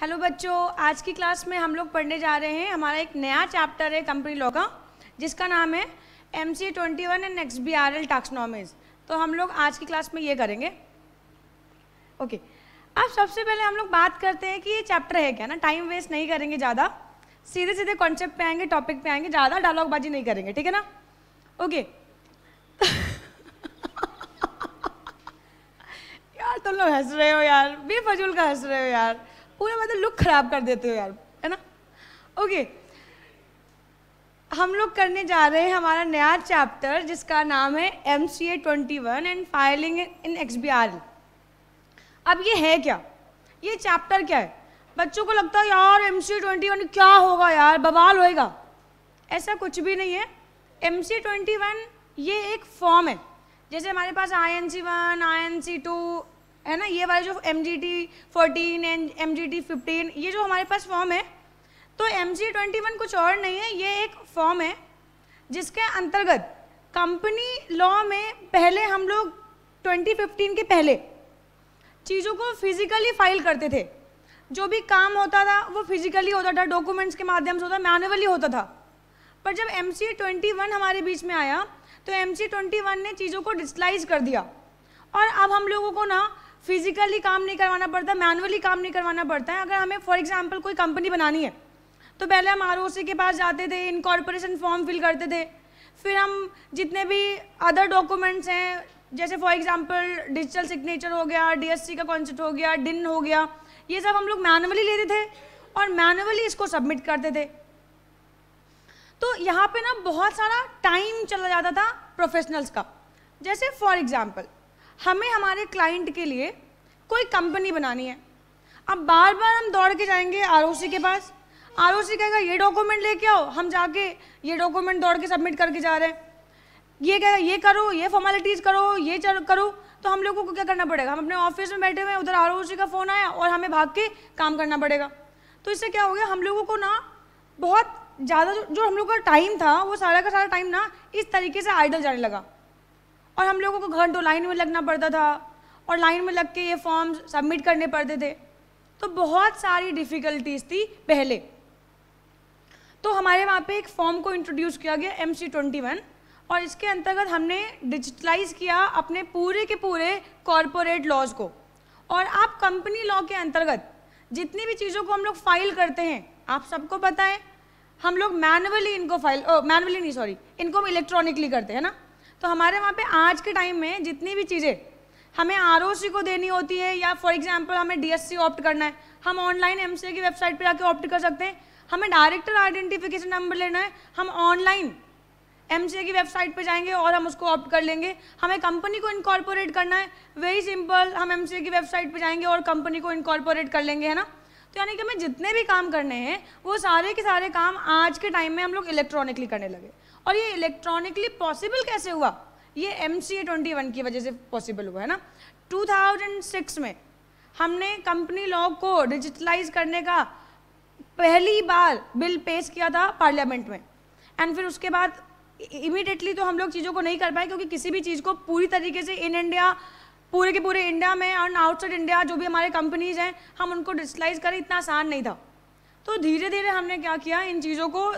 Hello बच्चों आज की क्लास में हम लोग पढ़ने जा रहे हैं हमारा एक नया चैप्टर है कंपनी लॉ का जिसका नाम है M C twenty one and X B R L नॉमेज तो हम लोग आज की क्लास में ये करेंगे ओके अब सबसे पहले हम लोग बात करते हैं कि ये चैप्टर है क्या ना टाइम वेस्ट नहीं करेंगे ज़्यादा सीधे सीधे कॉन्सेप्ट पे आएंगे टॉपिक पे आएंगे ज़्यादा डायलॉगबाजी नहीं करेंगे ठीक है ना ओके यार तुम तो लोग हंस रहे हो यार बेफजूल का हंस रहे हो यार पूरा मतलब लुक खराब कर देते हो यार है ना ओके हम लोग करने जा रहे हैं हमारा नया चैप्टर जिसका नाम है M C A twenty one and filing in X B R अब ये है क्या ये चैप्टर क्या है बच्चों को लगता है यार एम सी ट्वेंटी वन क्या होगा यार बवाल होएगा ऐसा कुछ भी नहीं है एम सी ट्वेंटी वन ये एक फॉर्म है जैसे हमारे पास I N C one I N C two है ना ये वाले जो M G T fourteen and M G T fifteen ये जो हमारे पास फॉर्म है तो एम जी ट्वेंटी वन कुछ और नहीं है ये एक फॉर्म है जिसके अंतर्गत कंपनी लॉ में पहले हम लोग ट्वेंटी फिफ्टीन के पहले चीज़ों को फिजिकली फाइल करते थे जो भी काम होता था वो फिजिकली होता था डॉक्यूमेंट्स के माध्यम से होता मैनुअली होता था पर जब एम सी ट्वेंटी वन हमारे बीच में आया तो एम सी ट्वेंटी वन ने चीज़ों को डिजिटलाइज कर दिया और अब हम लोगों को ना फिजिकली काम नहीं करवाना पड़ता मैनुअली काम नहीं करवाना पड़ता है अगर हमें फॉर एग्जाम्पल कोई कंपनी बनानी है तो पहले हम आर के पास जाते थे इनकॉर्पोरेशन फॉर्म फिल करते थे फिर हम जितने भी अदर डॉक्यूमेंट्स हैं जैसे फॉर एग्जाम्पल डिजिटल सिग्नेचर हो गया डी का कॉन्सेप्ट हो गया डिन हो गया ये सब हम लोग मैनुअली लेते थे और मैनुअली इसको सबमिट करते थे तो यहाँ पे ना बहुत सारा टाइम चला जाता था प्रोफेशनल्स का जैसे फॉर एग्जाम्पल हमें हमारे क्लाइंट के लिए कोई कंपनी बनानी है अब बार बार हम दौड़ के जाएंगे आर के पास आर कहेगा ये डॉक्यूमेंट लेके आओ हम जाके ये डॉक्यूमेंट दौड़ के सबमिट करके जा रहे हैं ये कहेगा ये करो ये फॉर्मेलिटीज़ करो ये करो तो हम लोगों को क्या करना पड़ेगा हम अपने ऑफिस में बैठे हुए हैं उधर आर का फ़ोन आया और हमें भाग के काम करना पड़ेगा तो इससे क्या हो गया हम लोगों को ना बहुत ज़्यादा जो, जो हम लोग का टाइम था वो सारा का सारा टाइम ना इस तरीके से आइडल जाने लगा और हम लोगों को घंटों लाइन में लगना पड़ता था और लाइन में लग के ये फॉर्म सबमिट करने पड़ते थे तो बहुत सारी डिफ़िकल्टीज थी पहले तो हमारे वहाँ पे एक फॉर्म को इंट्रोड्यूस किया गया एम सी ट्वेंटी वन और इसके अंतर्गत हमने डिजिटलाइज किया अपने पूरे के पूरे कॉरपोरेट लॉज को और आप कंपनी लॉ के अंतर्गत जितनी भी चीज़ों को हम लोग फाइल करते हैं आप सबको पता है हम लोग मैनुअली इनको फाइल मैनुअली नहीं सॉरी इनको हम इलेक्ट्रॉनिकली करते हैं ना तो हमारे वहाँ पे आज के टाइम में जितनी भी चीज़ें हमें आर को देनी होती है या फॉर एग्जाम्पल हमें डी ऑप्ट करना है हम ऑनलाइन एम की वेबसाइट पर जाकर ऑप्ट कर सकते हैं हमें डायरेक्टर आइडेंटिफिकेशन नंबर लेना है हम ऑनलाइन एम की वेबसाइट पर जाएंगे और हम उसको ऑप्ट कर लेंगे हमें कंपनी को इनकॉर्पोरेट करना है वेरी सिंपल हम एम की वेबसाइट पर जाएंगे और कंपनी को इनकॉर्पोरेट कर लेंगे है ना तो यानी कि हमें जितने भी काम करने हैं वो सारे के सारे काम आज के टाइम में हम लोग इलेक्ट्रॉनिकली करने लगे और ये इलेक्ट्रॉनिकली पॉसिबल कैसे हुआ ये एम सी ट्वेंटी वन की वजह से पॉसिबल हुआ है ना 2006 में हमने कंपनी लॉ को डिजिटलाइज करने का पहली बार बिल पेश किया था पार्लियामेंट में एंड फिर उसके बाद इमीडिएटली तो हम लोग चीज़ों को नहीं कर पाए क्योंकि किसी भी चीज़ को पूरी तरीके से इन इंडिया पूरे के पूरे इंडिया में और आउटसाइड इंडिया जो भी हमारे कंपनीज हैं हम उनको डिजिटलाइज करें इतना आसान नहीं था तो धीरे धीरे हमने क्या किया इन चीज़ों को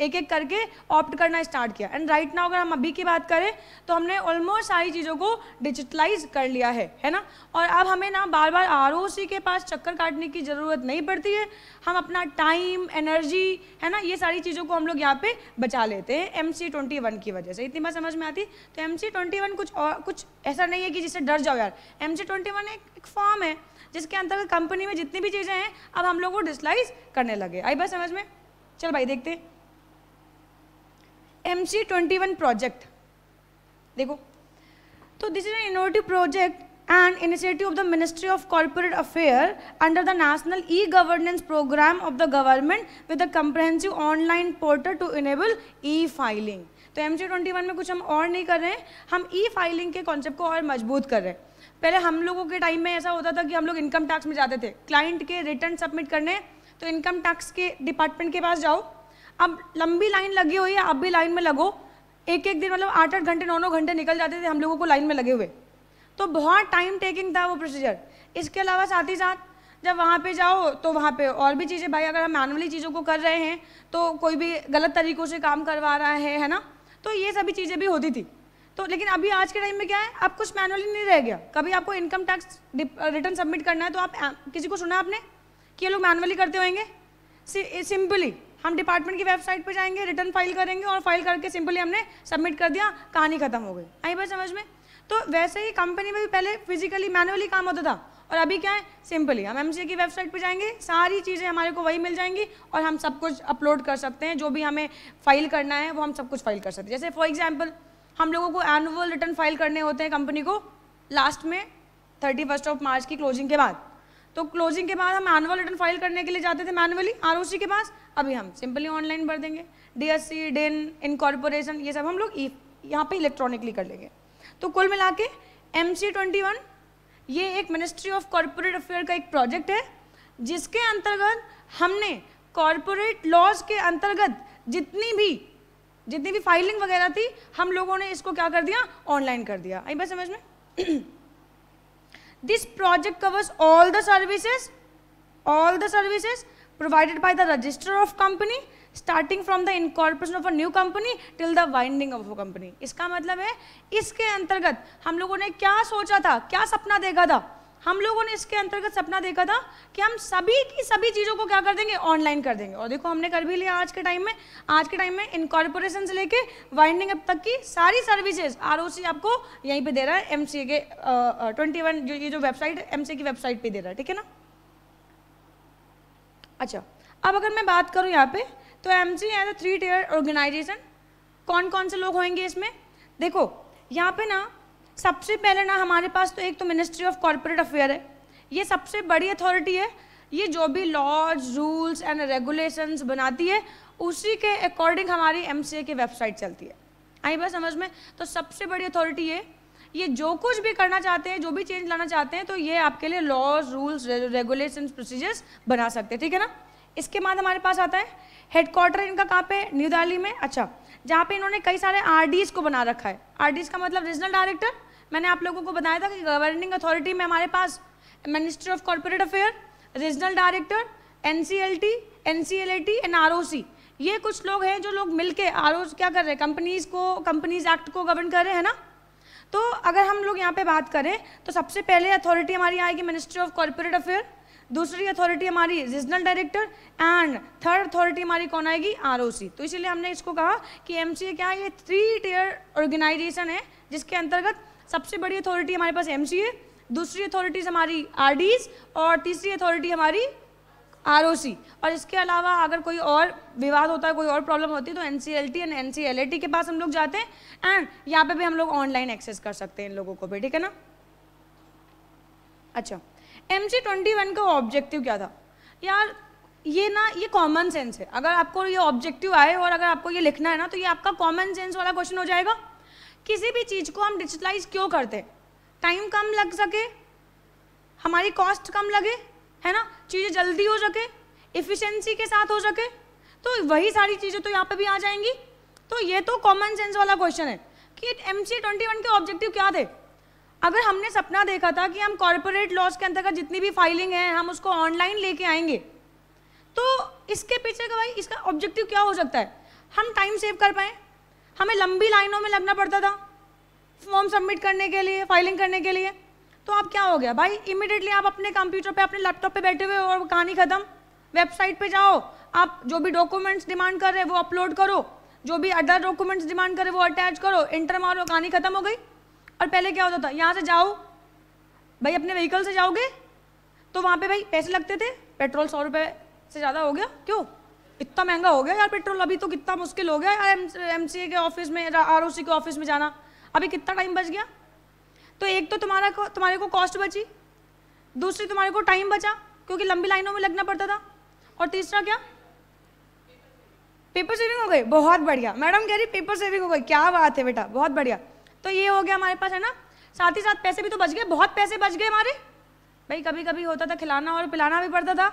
एक एक करके ऑप्ट करना स्टार्ट किया एंड राइट नाउ अगर हम अभी की बात करें तो हमने ऑलमोस्ट सारी चीज़ों को डिजिटलाइज कर लिया है है ना और अब हमें ना बार बार आर के पास चक्कर काटने की ज़रूरत नहीं पड़ती है हम अपना टाइम एनर्जी है ना ये सारी चीज़ों को हम लोग यहाँ पे बचा लेते हैं एम सी ट्वेंटी वन की वजह से इतनी बात समझ में आती तो एम सी ट्वेंटी वन कुछ और कुछ ऐसा नहीं है कि जिससे डर जाओ यार एम सी ट्वेंटी वन एक फॉर्म है जिसके अंतर्गत कंपनी में जितनी भी चीज़ें हैं अब हम लोग को डिजिटलाइज करने लगे आई बस समझ में चल भाई देखते हैं M C twenty one project देखो तो this is an innovative project and initiative of the ministry of corporate affair under the national e governance programme of the government with a comprehensive online portal to enable e filing तो M C twenty one में कुछ हम और नहीं कर रहे हैं हम ई फाइलिंग के कॉन्सेप्ट को और मजबूत कर रहे हैं पहले हम लोगों के टाइम में ऐसा होता था कि हम लोग इनकम टैक्स में जाते थे क्लाइंट के रिटर्न सबमिट करने तो इनकम टैक्स के डिपार्टमेंट के पास जाओ अब लंबी लाइन लगी हुई है आप भी लाइन में लगो एक एक दिन मतलब आठ आठ घंटे नौ नौ घंटे निकल जाते थे हम लोगों को लाइन में लगे हुए तो बहुत टाइम टेकिंग था वो प्रोसीजर इसके अलावा साथ ही साथ जब वहाँ पे जाओ तो वहाँ पे और भी चीज़ें भाई अगर हम मैनुअली चीज़ों को कर रहे हैं तो कोई भी गलत तरीक़ों से काम करवा रहा है है ना तो ये सभी चीज़ें भी होती थी तो लेकिन अभी आज के टाइम में क्या है अब कुछ मैनुअली नहीं रह गया कभी आपको इनकम टैक्स रिटर्न सबमिट करना है तो आप किसी को सुना आपने कि ये लोग मैनुअली करते होंगे सिंपली हम डिपार्टमेंट की वेबसाइट पर जाएंगे रिटर्न फाइल करेंगे और फाइल करके सिंपली हमने सबमिट कर दिया कहानी खत्म हो गई आई बात समझ में तो वैसे ही कंपनी में भी पहले फिजिकली मैनुअली काम होता था और अभी क्या है सिंपली हम एम की वेबसाइट पर जाएंगे सारी चीज़ें हमारे को वही मिल जाएंगी और हम सब कुछ अपलोड कर सकते हैं जो भी हमें फाइल करना है वो हम सब कुछ फाइल कर सकते हैं जैसे फॉर एग्जाम्पल हम लोगों को एनुअल रिटर्न फाइल करने होते हैं कंपनी को लास्ट में थर्टी फर्स्ट ऑफ मार्च की क्लोजिंग के बाद तो क्लोजिंग के बाद हम एनुअल रिटर्न फाइल करने के लिए जाते थे मैनुअली आर के पास अभी हम सिंपली ऑनलाइन भर देंगे सी डेन इनकॉर्पोरेशन ये सब हम लोग e- यहाँ पे इलेक्ट्रॉनिकली कर लेंगे तो कुल मिला के एम ये एक मिनिस्ट्री ऑफ कॉरपोरेट अफेयर का एक प्रोजेक्ट है जिसके अंतर्गत हमने कॉरपोरेट लॉज के अंतर्गत जितनी भी जितनी भी फाइलिंग वगैरह थी हम लोगों ने इसको क्या कर दिया ऑनलाइन कर दिया आई बात समझ में this project covers all the services all the services provided by the register of company starting from the incorporation of a new company till the winding of a company इसका मतलब है इसके अंतर्गत हम लोगों ने क्या सोचा था क्या सपना देखा था हम लोगों ने इसके अंतर्गत सपना देखा था कि हम सभी की सभी चीज़ों को क्या कर देंगे ऑनलाइन कर देंगे और देखो हमने कर भी लिया आज के टाइम में आज के टाइम में इनकॉर्पोरेशन से लेके वाइंडिंग अप तक की सारी सर्विसेज आर आपको यहीं पर दे रहा है एम के ट्वेंटी वन ये जो वेबसाइट है एम की वेबसाइट पर दे रहा है ठीक है ना अच्छा अब अगर मैं बात करूँ यहाँ पे तो M C as a three tier organisation कौन कौन से लोग होंगे इसमें देखो यहाँ पे ना सबसे पहले ना हमारे पास तो एक तो मिनिस्ट्री ऑफ कॉरपोरेट अफेयर है ये सबसे बड़ी अथॉरिटी है ये जो भी लॉज रूल्स एंड रेगुलेशंस बनाती है उसी के अकॉर्डिंग हमारी एम सी ए की वेबसाइट चलती है आई बस समझ में तो सबसे बड़ी अथॉरिटी है ये जो कुछ भी करना चाहते हैं जो भी चेंज लाना चाहते हैं तो ये आपके लिए लॉज रूल्स रेगुलेशंस प्रोसीजर्स बना सकते हैं ठीक है ना इसके बाद हमारे पास आता है हेडक्वार्टर इनका कहाँ पे न्यू दिल्ली में अच्छा जहाँ पे इन्होंने कई सारे आर को बना रखा है आर का मतलब रीजनल डायरेक्टर मैंने आप लोगों को बताया था कि गवर्निंग अथॉरिटी में हमारे पास minister of corporate affair regional director N C L T N C L A T and R O C ये कुछ लोग हैं जो लोग के आर ओ क्या कर रहे हैं कंपनीज को कंपनीज एक्ट को गवर्न कर रहे हैं ना तो अगर हम लोग यहाँ पे बात करें तो सबसे पहले अथॉरिटी हमारी आएगी मिनिस्ट्री ऑफ कॉरपोरेट अफेयर दूसरी अथॉरिटी हमारी regional director and third authority हमारी कौन आएगी आर तो इसीलिए हमने इसको कहा कि एम क्या है ये थ्री टीयर ऑर्गेनाइजेशन है जिसके अंतर्गत सबसे बड़ी अथॉरिटी हमारे पास एम दूसरी अथॉरिटीज़ हमारी आर और तीसरी अथॉरिटी हमारी आर और इसके अलावा अगर कोई और विवाद होता है कोई और प्रॉब्लम होती है तो N C L T and N C L A T के पास हम लोग जाते हैं एंड यहाँ पे भी हम लोग ऑनलाइन एक्सेस कर सकते हैं इन लोगों को भी ठीक है ना अच्छा एम सी ट्वेंटी वन का ऑब्जेक्टिव क्या था यार ये ना ये कॉमन सेंस है अगर आपको ये ऑब्जेक्टिव आए और अगर आपको ये लिखना है ना तो ये आपका कॉमन सेंस वाला क्वेश्चन हो जाएगा किसी भी चीज़ को हम डिजिटलाइज क्यों करते टाइम कम लग सके हमारी कॉस्ट कम लगे है ना चीज़ें जल्दी हो सके इफ़िशेंसी के साथ हो सके तो वही सारी चीज़ें तो यहाँ पे भी आ जाएंगी तो ये तो कॉमन सेंस वाला क्वेश्चन है कि एम सी ट्वेंटी वन के ऑब्जेक्टिव क्या थे अगर हमने सपना देखा था कि हम कॉरपोरेट लॉस के अंतर्गत जितनी भी फाइलिंग है हम उसको ऑनलाइन लेके आएंगे तो इसके पीछे का भाई इसका ऑब्जेक्टिव क्या हो सकता है हम टाइम सेव कर पाए हमें लंबी लाइनों में लगना पड़ता था फॉर्म सबमिट करने के लिए फाइलिंग करने के लिए तो आप क्या हो गया भाई इमिडिएटली आप अपने कंप्यूटर पे अपने लैपटॉप पे बैठे हुए और कहानी ख़त्म वेबसाइट पे जाओ आप जो भी डॉक्यूमेंट्स डिमांड कर रहे हैं वो अपलोड करो जो भी अदर डॉक्यूमेंट्स डिमांड करे वो अटैच करो इंटर मारो कहानी खत्म हो गई और पहले क्या होता था यहाँ से जाओ भाई अपने व्हीकल से जाओगे तो वहाँ पे भाई पैसे लगते थे पेट्रोल सौ रुपये से ज़्यादा हो गया क्यों इतना महंगा हो गया यार पेट्रोल अभी तो कितना मुश्किल हो गया यार एम के ऑफिस में आर ओ सी के ऑफिस में जाना अभी कितना टाइम बच गया तो एक तो तुम्हारा को तुम्हारे को कॉस्ट बची दूसरी तुम्हारे को टाइम बचा क्योंकि लंबी लाइनों में लगना पड़ता था और तीसरा क्या पेपर सेविंग हो गई बहुत बढ़िया मैडम कह रही पेपर सेविंग हो गई क्या बात है बेटा बहुत बढ़िया तो ये हो गया हमारे पास है ना साथ ही साथ पैसे भी तो बच गए बहुत पैसे बच गए हमारे भाई कभी कभी होता था खिलाना और पिलाना भी पड़ता था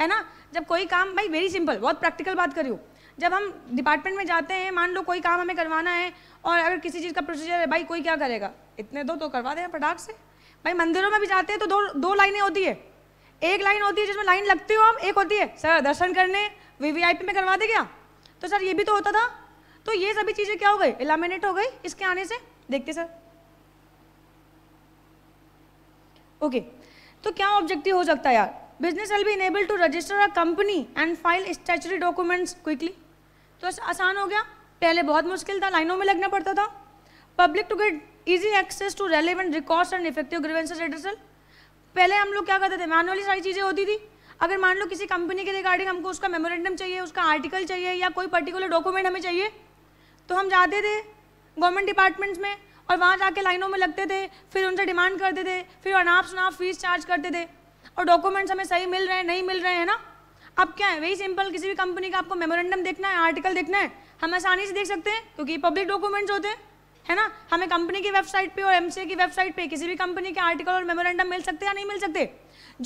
है ना जब कोई काम भाई वेरी सिंपल बहुत प्रैक्टिकल बात करी हो जब हम डिपार्टमेंट में जाते हैं मान लो कोई काम हमें करवाना है और अगर किसी चीज़ का प्रोसीजर है भाई कोई क्या करेगा इतने दो तो करवा देना फटाक से भाई मंदिरों में भी जाते हैं तो दो दो लाइनें होती है एक लाइन होती है जिसमें लाइन लगती हो हम एक होती है सर दर्शन करने वी वी आई पी में करवा दे क्या तो सर ये भी तो होता था तो ये सभी चीज़ें क्या हो गई एलामिनेट हो गई इसके आने से देखते सर ओके तो क्या ऑब्जेक्टिव हो सकता है यार business will be enable to register a company and file statutory documents quickly तो आसान हो गया पहले बहुत मुश्किल था लाइनों में लगना पड़ता था public to get easy access to relevant records and effective grievances addressal पहले हम लोग क्या करते थे मैनुअली सारी चीज़ें होती थी अगर मान लो किसी कंपनी के रिगार्डिंग हमको उसका मेमोरेंडम चाहिए उसका आर्टिकल चाहिए या कोई पर्टिकुलर डॉक्यूमेंट हमें चाहिए तो हम जाते थे गवर्नमेंट डिपार्टमेंट्स में और वहाँ जाके लाइनों में लगते थे फिर उनसे डिमांड करते थे फिर अनाप शनाप फीस चार्ज करते थे और डॉक्यूमेंट्स हमें सही मिल रहे हैं नहीं मिल रहे हैं ना अब क्या है वही सिंपल किसी भी कंपनी का आपको मेमोरेंडम देखना है आर्टिकल देखना है हम आसानी से देख सकते हैं क्योंकि पब्लिक डॉक्यूमेंट्स होते हैं है ना हमें कंपनी की वेबसाइट पे और एमसीए की वेबसाइट पे किसी भी कंपनी के आर्टिकल और मेमोरेंडम मिल सकते या नहीं मिल सकते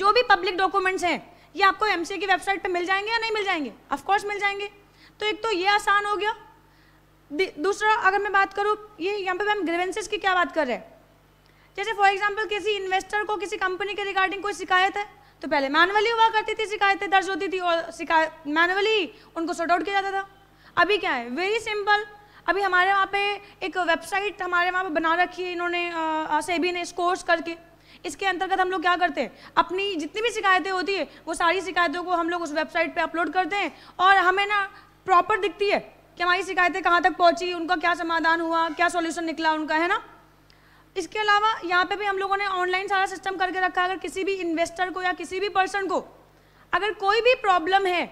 जो भी पब्लिक डॉक्यूमेंट्स हैं ये आपको एमसीए की वेबसाइट पे मिल जाएंगे या नहीं मिल जाएंगे ऑफकोर्स मिल जाएंगे तो एक तो ये आसान हो गया दूसरा अगर मैं बात करूँ ये यहाँ पे मैम ग्रेवेंसेज की क्या बात कर रहे हैं जैसे फॉर एग्जाम्पल किसी इन्वेस्टर को किसी कंपनी के रिगार्डिंग कोई शिकायत है तो पहले मैनुअली हुआ करती थी शिकायतें दर्ज होती थी और शिकायत मैनुअली उनको सॉर्ट आउट किया जाता था अभी क्या है वेरी सिंपल अभी हमारे वहाँ पे एक वेबसाइट हमारे वहाँ पे बना रखी है इन्होंने सेबी ने स्कोर्स करके इसके अंतर्गत हम लोग क्या करते हैं अपनी जितनी भी शिकायतें होती है वो सारी शिकायतों को हम लोग उस वेबसाइट पे अपलोड करते हैं और हमें ना प्रॉपर दिखती है कि हमारी शिकायतें कहाँ तक पहुँची उनका क्या समाधान हुआ क्या सोल्यूशन निकला उनका है ना इसके अलावा यहाँ पे भी हम लोगों ने ऑनलाइन सारा सिस्टम करके रखा है अगर किसी भी इन्वेस्टर को या किसी भी पर्सन को अगर कोई भी प्रॉब्लम है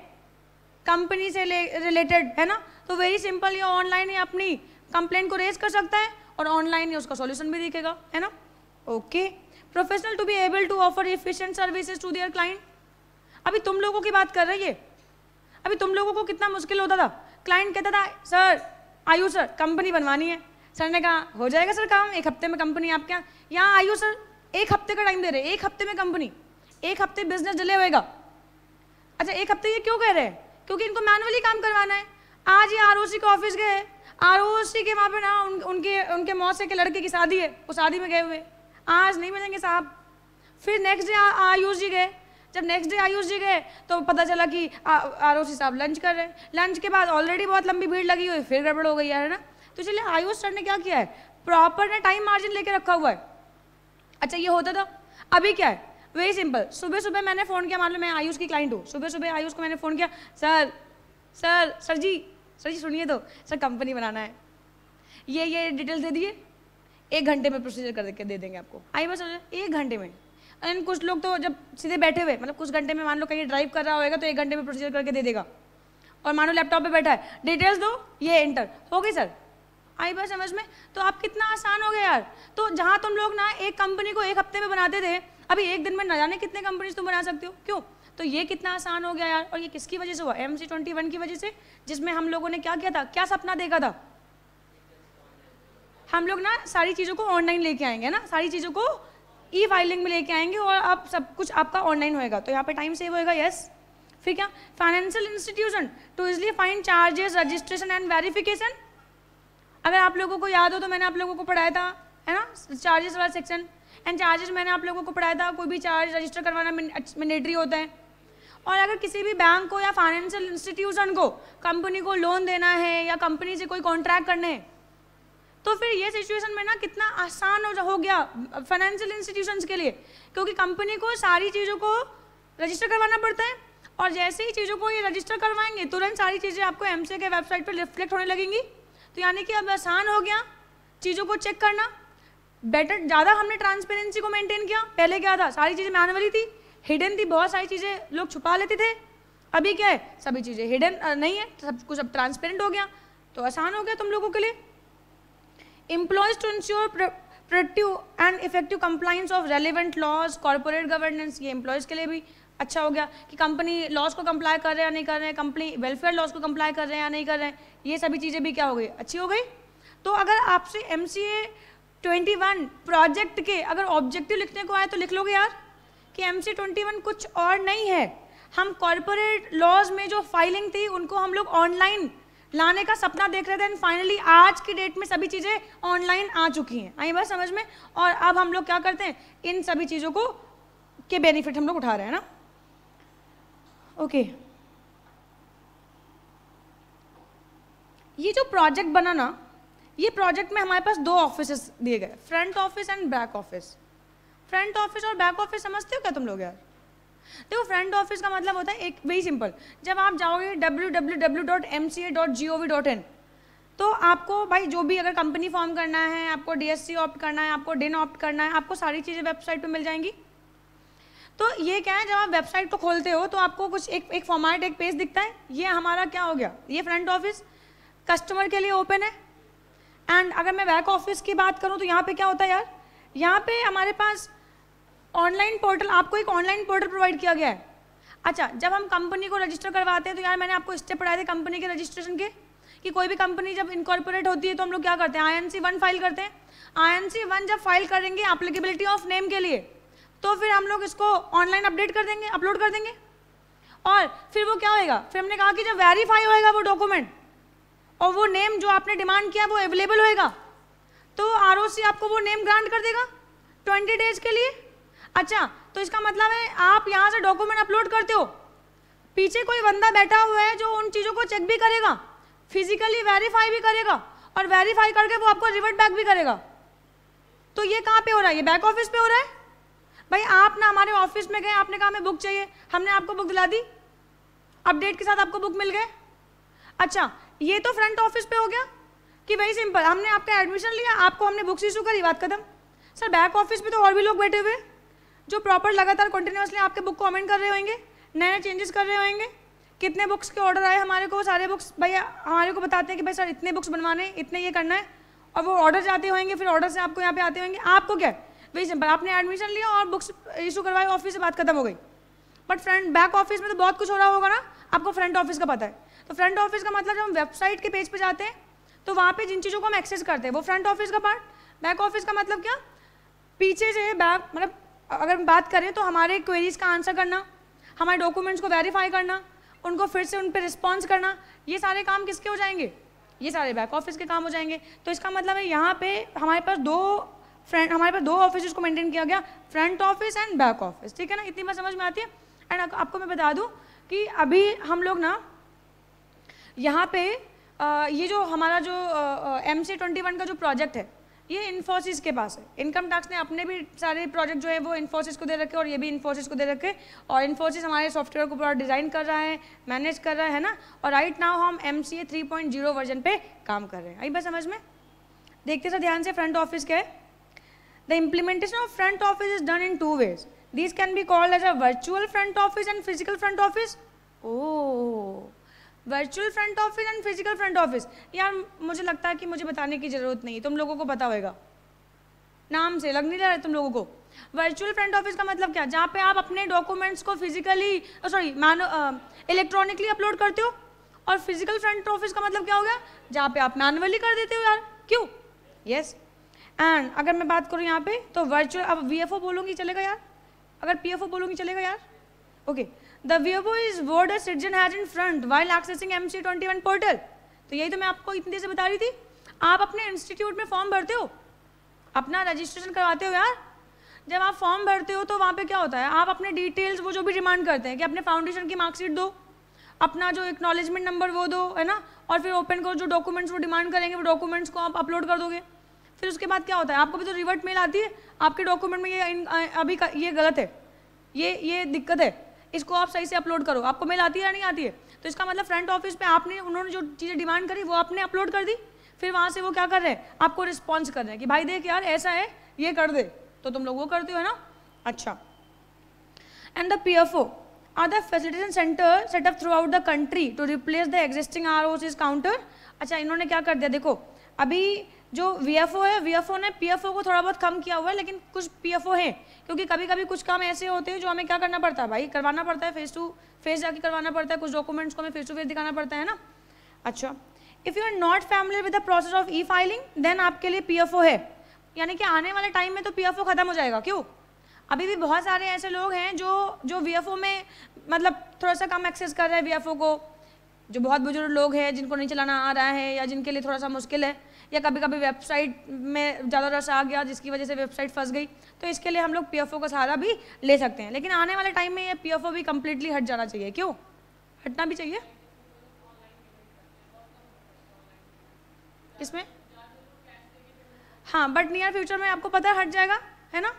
कंपनी से रिलेटेड है ना तो वेरी सिंपल ये ऑनलाइन ही अपनी कंप्लेन को रेज कर सकता है और ऑनलाइन ही उसका सॉल्यूशन भी दिखेगा है ना okay professional to be able to offer efficient services to their client अभी तुम लोगों की बात कर रही है अभी तुम लोगों को कितना मुश्किल होता था क्लाइंट कहता था सर आयु सर कंपनी बनवानी है सर ने कहा हो जाएगा सर काम एक हफ्ते में कंपनी आपके यहाँ यहाँ आई सर एक हफ्ते का टाइम दे रहे एक हफ्ते में कंपनी एक हफ्ते बिजनेस डिले होएगा अच्छा एक हफ्ते ये क्यों कह रहे हैं क्योंकि इनको मैनुअली काम करवाना है आज ये आर के ऑफिस गए आर के वहाँ पर ना उन, उनके उनके मौसे के लड़के की शादी है उस शादी में गए हुए आज नहीं मिलेंगे साहब फिर नेक्स्ट डे आयुष जी गए जब नेक्स्ट डे आयुष जी गए तो पता चला कि आर साहब लंच कर रहे हैं लंच के बाद ऑलरेडी बहुत लंबी भीड़ लगी हुई फिर गड़बड़ हो गई है ना तो चलिए आईओ सर ने क्या किया है प्रॉपर ने टाइम मार्जिन लेके रखा हुआ है अच्छा ये होता था अभी क्या है वेरी सिंपल सुबह सुबह मैंने फ़ोन किया मान लो मैं आयुष की क्लाइंट हूँ सुबह सुबह आयुष को मैंने फ़ोन किया sir sir sir ji sir ji सुनिए तो सर कंपनी बनाना है ये ये डिटेल्स दे दिए एक घंटे में प्रोसीजर कर दे देंगे आपको आई बस एक घंटे में एंड कुछ लोग तो जब सीधे बैठे हुए मतलब कुछ घंटे में मान लो कहीं ड्राइव कर रहा होगा तो एक घंटे में प्रोसीजर करके दे देगा और मान लो लैपटॉप पे बैठा है डिटेल्स दो ये एंटर हो गई सर आई बात समझ में तो आप कितना आसान हो गया यार तो जहाँ तुम लोग ना एक कंपनी को एक हफ्ते में बनाते थे अभी एक दिन में ना जाने कितने कंपनीज तुम बना सकते हो क्यों तो ये कितना आसान हो गया यार और ये किसकी वजह से हुआ एम सी ट्वेंटी वन की वजह से जिसमें हम लोगों ने क्या किया था क्या सपना देखा था हम लोग ना सारी चीज़ों को ऑनलाइन लेके आएंगे ना सारी चीज़ों को ई फाइलिंग में लेके आएंगे और अब सब कुछ आपका ऑनलाइन होएगा तो यहाँ पे टाइम सेव होएगा यस फिर क्या financial institution to easily find charges registration and verification अगर आप लोगों को याद हो तो मैंने आप लोगों को पढ़ाया था है ना चार्जेस वाला सेक्शन एंड चार्जेस मैंने आप लोगों को पढ़ाया था कोई भी चार्ज रजिस्टर करवाना मैंडेटरी होता है और अगर किसी भी बैंक को या फाइनेंशियल इंस्टीट्यूशन को कंपनी को लोन देना है या कंपनी से कोई कॉन्ट्रैक्ट करने है तो फिर ये सिचुएशन में ना कितना आसान हो गया फाइनेंशियल इंस्टीट्यूशंस के लिए क्योंकि कंपनी को सारी चीज़ों को रजिस्टर करवाना पड़ता है और जैसे ही चीज़ों को ये रजिस्टर करवाएंगे तुरंत सारी चीज़ें आपको एम के वेबसाइट पर रिफ्लेक्ट होने लगेंगी तो यानी कि अब आसान हो गया चीज़ों को चेक करना बेटर ज़्यादा हमने ट्रांसपेरेंसी को मेंटेन किया पहले क्या था सारी चीज़ें मैनुअली थी हिडन थी बहुत सारी चीज़ें लोग छुपा लेते थे अभी क्या है सभी चीज़ें हिडन नहीं है सब कुछ अब ट्रांसपेरेंट हो गया तो आसान हो गया तुम लोगों के लिए employees to ensure productive and effective compliance of relevant laws corporate governance ये इम्प्लॉयज़ के लिए भी अच्छा हो गया कि कंपनी लॉस को कंप्लाई कर रहे हैं या नहीं कर रहे हैं कंपनी वेलफेयर लॉस को कंप्लाई कर रहे हैं या नहीं कर रहे हैं ये सभी चीज़ें भी क्या हो गई अच्छी हो गई तो अगर आपसे M C A twenty one project के अगर ऑब्जेक्टिव लिखने को आए तो लिख लोगे यार कि एम सी ट्वेंटी वन कुछ और नहीं है हम कॉरपोरेट लॉज में जो फाइलिंग थी उनको हम लोग ऑनलाइन लाने का सपना देख रहे थे एंड फाइनली आज की डेट में सभी चीज़ें ऑनलाइन आ चुकी हैं आई बस समझ में और अब हम लोग क्या करते हैं इन सभी चीज़ों को के बेनिफिट हम लोग उठा रहे हैं ना ओके ये जो प्रोजेक्ट बना ना ये प्रोजेक्ट में हमारे पास दो ऑफिस दिए गए front office and back office front office और बैक ऑफिस समझते हो क्या तुम लोग यार देखो फ्रंट ऑफिस का मतलब होता है एक वेरी सिंपल जब आप जाओगे डब्ल्यू तो आपको भाई जो भी अगर कंपनी फॉर्म करना है आपको डीएससी ऑप्ट करना है आपको डिन ऑप्ट करना है आपको सारी चीज़ें वेबसाइट पे मिल जाएंगी तो ये क्या है जब आप वेबसाइट को खोलते हो तो आपको कुछ एक एक फॉर्मेट एक पेज दिखता है ये हमारा क्या हो गया ये फ्रंट ऑफिस कस्टमर के लिए ओपन है एंड अगर मैं बैक ऑफिस की बात करूँ तो यहाँ पे क्या होता है यार यहाँ पे हमारे पास ऑनलाइन पोर्टल आपको एक ऑनलाइन पोर्टल प्रोवाइड किया गया है अच्छा जब हम कंपनी को रजिस्टर करवाते हैं तो यार मैंने आपको स्टेप पढ़ाए थे कंपनी के रजिस्ट्रेशन के कि कोई भी कंपनी जब इनकॉर्पोरेट होती है तो हम लोग क्या करते हैं I N C one file करते हैं आई एन सी वन जब फाइल करेंगे अपलिकेबिलिटी ऑफ नेम के लिए तो फिर हम लोग इसको ऑनलाइन अपडेट कर देंगे अपलोड कर देंगे और फिर वो क्या होएगा फिर हमने कहा कि जब वेरीफाई होएगा वो डॉक्यूमेंट और वो नेम जो आपने डिमांड किया वो अवेलेबल होएगा तो आर आपको वो नेम ग्रांट कर देगा ट्वेंटी डेज के लिए अच्छा तो इसका मतलब है आप यहाँ से डॉक्यूमेंट अपलोड करते हो पीछे कोई बंदा बैठा हुआ है जो उन चीज़ों को चेक भी करेगा फिजिकली वेरीफाई भी करेगा और वेरीफाई करके वो आपको रिवर्ट बैक भी करेगा तो ये कहाँ पे हो रहा है ये बैक ऑफिस पे हो रहा है भाई आप ना हमारे ऑफिस में गए आपने कहा हमें बुक चाहिए हमने आपको बुक दिला दी अपडेट के साथ आपको बुक मिल गए अच्छा ये तो फ्रंट ऑफिस पे हो गया कि भाई सिंपल हमने आपका एडमिशन लिया आपको हमने बुक्स इशू करी बात कदम सर बैक ऑफिस में तो और भी लोग बैठे हुए जो प्रॉपर लगातार कंटिन्यूसली आपके बुक कमेंट कर रहे होंगे नए नए चेंजेस कर रहे होंगे कितने बुक्स के ऑर्डर आए हमारे को सारे बुक्स भैया हमारे को बताते हैं कि भाई सर इतने बुक्स बनवाने इतने ये करना है और वो ऑर्डर जाते होंगे फिर ऑर्डर से आपको यहाँ पे आते होंगे आपको क्या है वेरी सिंपल आपने एडमिशन लिया और बुक्स इशू करवाई ऑफिस से बात खत्म हो गई बट फ्रंट बैक ऑफिस में तो बहुत कुछ हो रहा होगा ना आपको फ्रंट ऑफिस का पता है तो फ्रंट ऑफिस का मतलब जब हम वेबसाइट के पेज पे जाते हैं तो वहाँ पर जिन चीज़ों को हम एक्सेस करते हैं वो फ्रंट ऑफिस का पार्ट बैक ऑफिस का मतलब क्या पीछे से बैक मतलब अगर हम बात करें तो हमारे क्वेरीज का आंसर करना हमारे डॉक्यूमेंट्स को वेरीफाई करना उनको फिर से उन पर रिस्पॉन्स करना ये सारे काम किसके हो जाएंगे ये सारे बैक ऑफिस के काम हो जाएंगे तो इसका मतलब है यहाँ पे हमारे पास दो फ्रंट हमारे पास दो ऑफिस को मेंटेन किया गया front office and back office ठीक है ना इतनी बात समझ में आती है एंड आपको मैं बता दूँ कि अभी हम लोग ना यहाँ पे आ, ये जो हमारा जो एम सी ट्वेंटी वन का जो प्रोजेक्ट है ये इन्फोसिस के पास है इनकम टैक्स ने अपने भी सारे प्रोजेक्ट जो है वो इन्फोसिस को दे रखे और ये भी इन्फोसिस को दे रखे और इन्फोसिस हमारे सॉफ्टवेयर को पूरा डिज़ाइन कर रहा है मैनेज कर रहा है ना और राइट नाउ हम M C A three point zero version पे काम कर रहे हैं आई बस समझ में देखते सर ध्यान से फ्रंट ऑफिस के है The implementation of front office is done in two ways. These can be called as a virtual front office and physical front office. Oh, virtual front office and physical front office यार मुझे लगता है कि मुझे बताने की ज़रूरत नहीं तुम लोगों को पता होगा नाम से लग नहीं रहा है तुम लोगों को वर्चुअल फ्रंट ऑफिस का मतलब क्या जहाँ पे आप अपने डॉक्यूमेंट्स को फिजिकली सॉरी मैनो इलेक्ट्रॉनिकली अपलोड करते हो और फिजिकल फ्रंट ऑफिस का मतलब क्या हो गया जहाँ पे आप मैनुअली कर देते हो यार क्यों यस yes. एंड अगर मैं बात करूँ यहाँ पे तो वर्चुअल अब वी एफ ओ बोलूँगी चलेगा यार अगर पी एफ ओ बोलूँगी चलेगा यार okay the V F O is word a citizen has in front while accessing M C twenty one portal तो यही तो मैं आपको इतनी देर से बता रही थी आप अपने इंस्टीट्यूट में फॉर्म भरते हो अपना रजिस्ट्रेशन करवाते हो यार जब आप फॉर्म भरते हो तो वहाँ पे क्या होता है आप अपने डिटेल्स वो जो भी डिमांड करते हैं कि अपने फाउंडेशन की मार्कशीट दो अपना जो एक्नॉलेजमेंट नंबर वो दो है ना और फिर ओपन करो जो डॉक्यूमेंट्स वो डिमांड करेंगे वो डॉक्यूमेंट्स को आप अपलोड कर दोगे फिर उसके बाद क्या होता है आपको भी तो रिवर्ट मेल आती है आपके डॉक्यूमेंट में ये इन, अभी का, ये गलत है ये ये दिक्कत है इसको आप सही से अपलोड करो आपको मेल आती है या नहीं आती है तो इसका मतलब फ्रंट ऑफिस में आपने उन्होंने जो चीज़ें डिमांड करी वो आपने अपलोड कर दी फिर वहाँ से वो क्या कर रहे हैं आपको रिस्पॉन्स कर रहे हैं कि भाई देख यार ऐसा है ये कर दे तो तुम लोग वो करते हो ना अच्छा and the P F O are the are centre set up throughout the country to replace the existing R O ROCs counter अच्छा इन्होंने क्या कर दिया देखो अभी जो वी है वी ने पी को थोड़ा बहुत कम किया हुआ है लेकिन कुछ पी है क्योंकि कभी कभी कुछ काम ऐसे होते हैं जो हमें क्या करना पड़ता है भाई करवाना पड़ता है फेस टू फेस जाके करवाना पड़ता है कुछ डॉक्यूमेंट्स को हमें फेस टू फेस दिखाना पड़ता है ना अच्छा if you are not familiar with the process of e filing then आपके लिए पी है यानी कि आने वाले टाइम में तो पी ख़त्म हो जाएगा क्यों अभी भी बहुत सारे ऐसे लोग हैं जो जो वी में मतलब थोड़ा सा कम एक्सेस कर रहे हैं वी को जो बहुत बुजुर्ग लोग हैं जिनको नहीं चलाना आ रहा है या जिनके लिए थोड़ा सा मुश्किल है या कभी कभी वेबसाइट में ज़्यादा रस आ गया जिसकी वजह से वेबसाइट फंस गई तो इसके लिए हम लोग पी का सहारा भी ले सकते हैं लेकिन आने वाले टाइम में ये पी भी कम्प्लीटली हट जाना चाहिए क्यों हटना भी चाहिए इसमें हाँ बट नियर फ्यूचर में आपको पता हट जाएगा है ना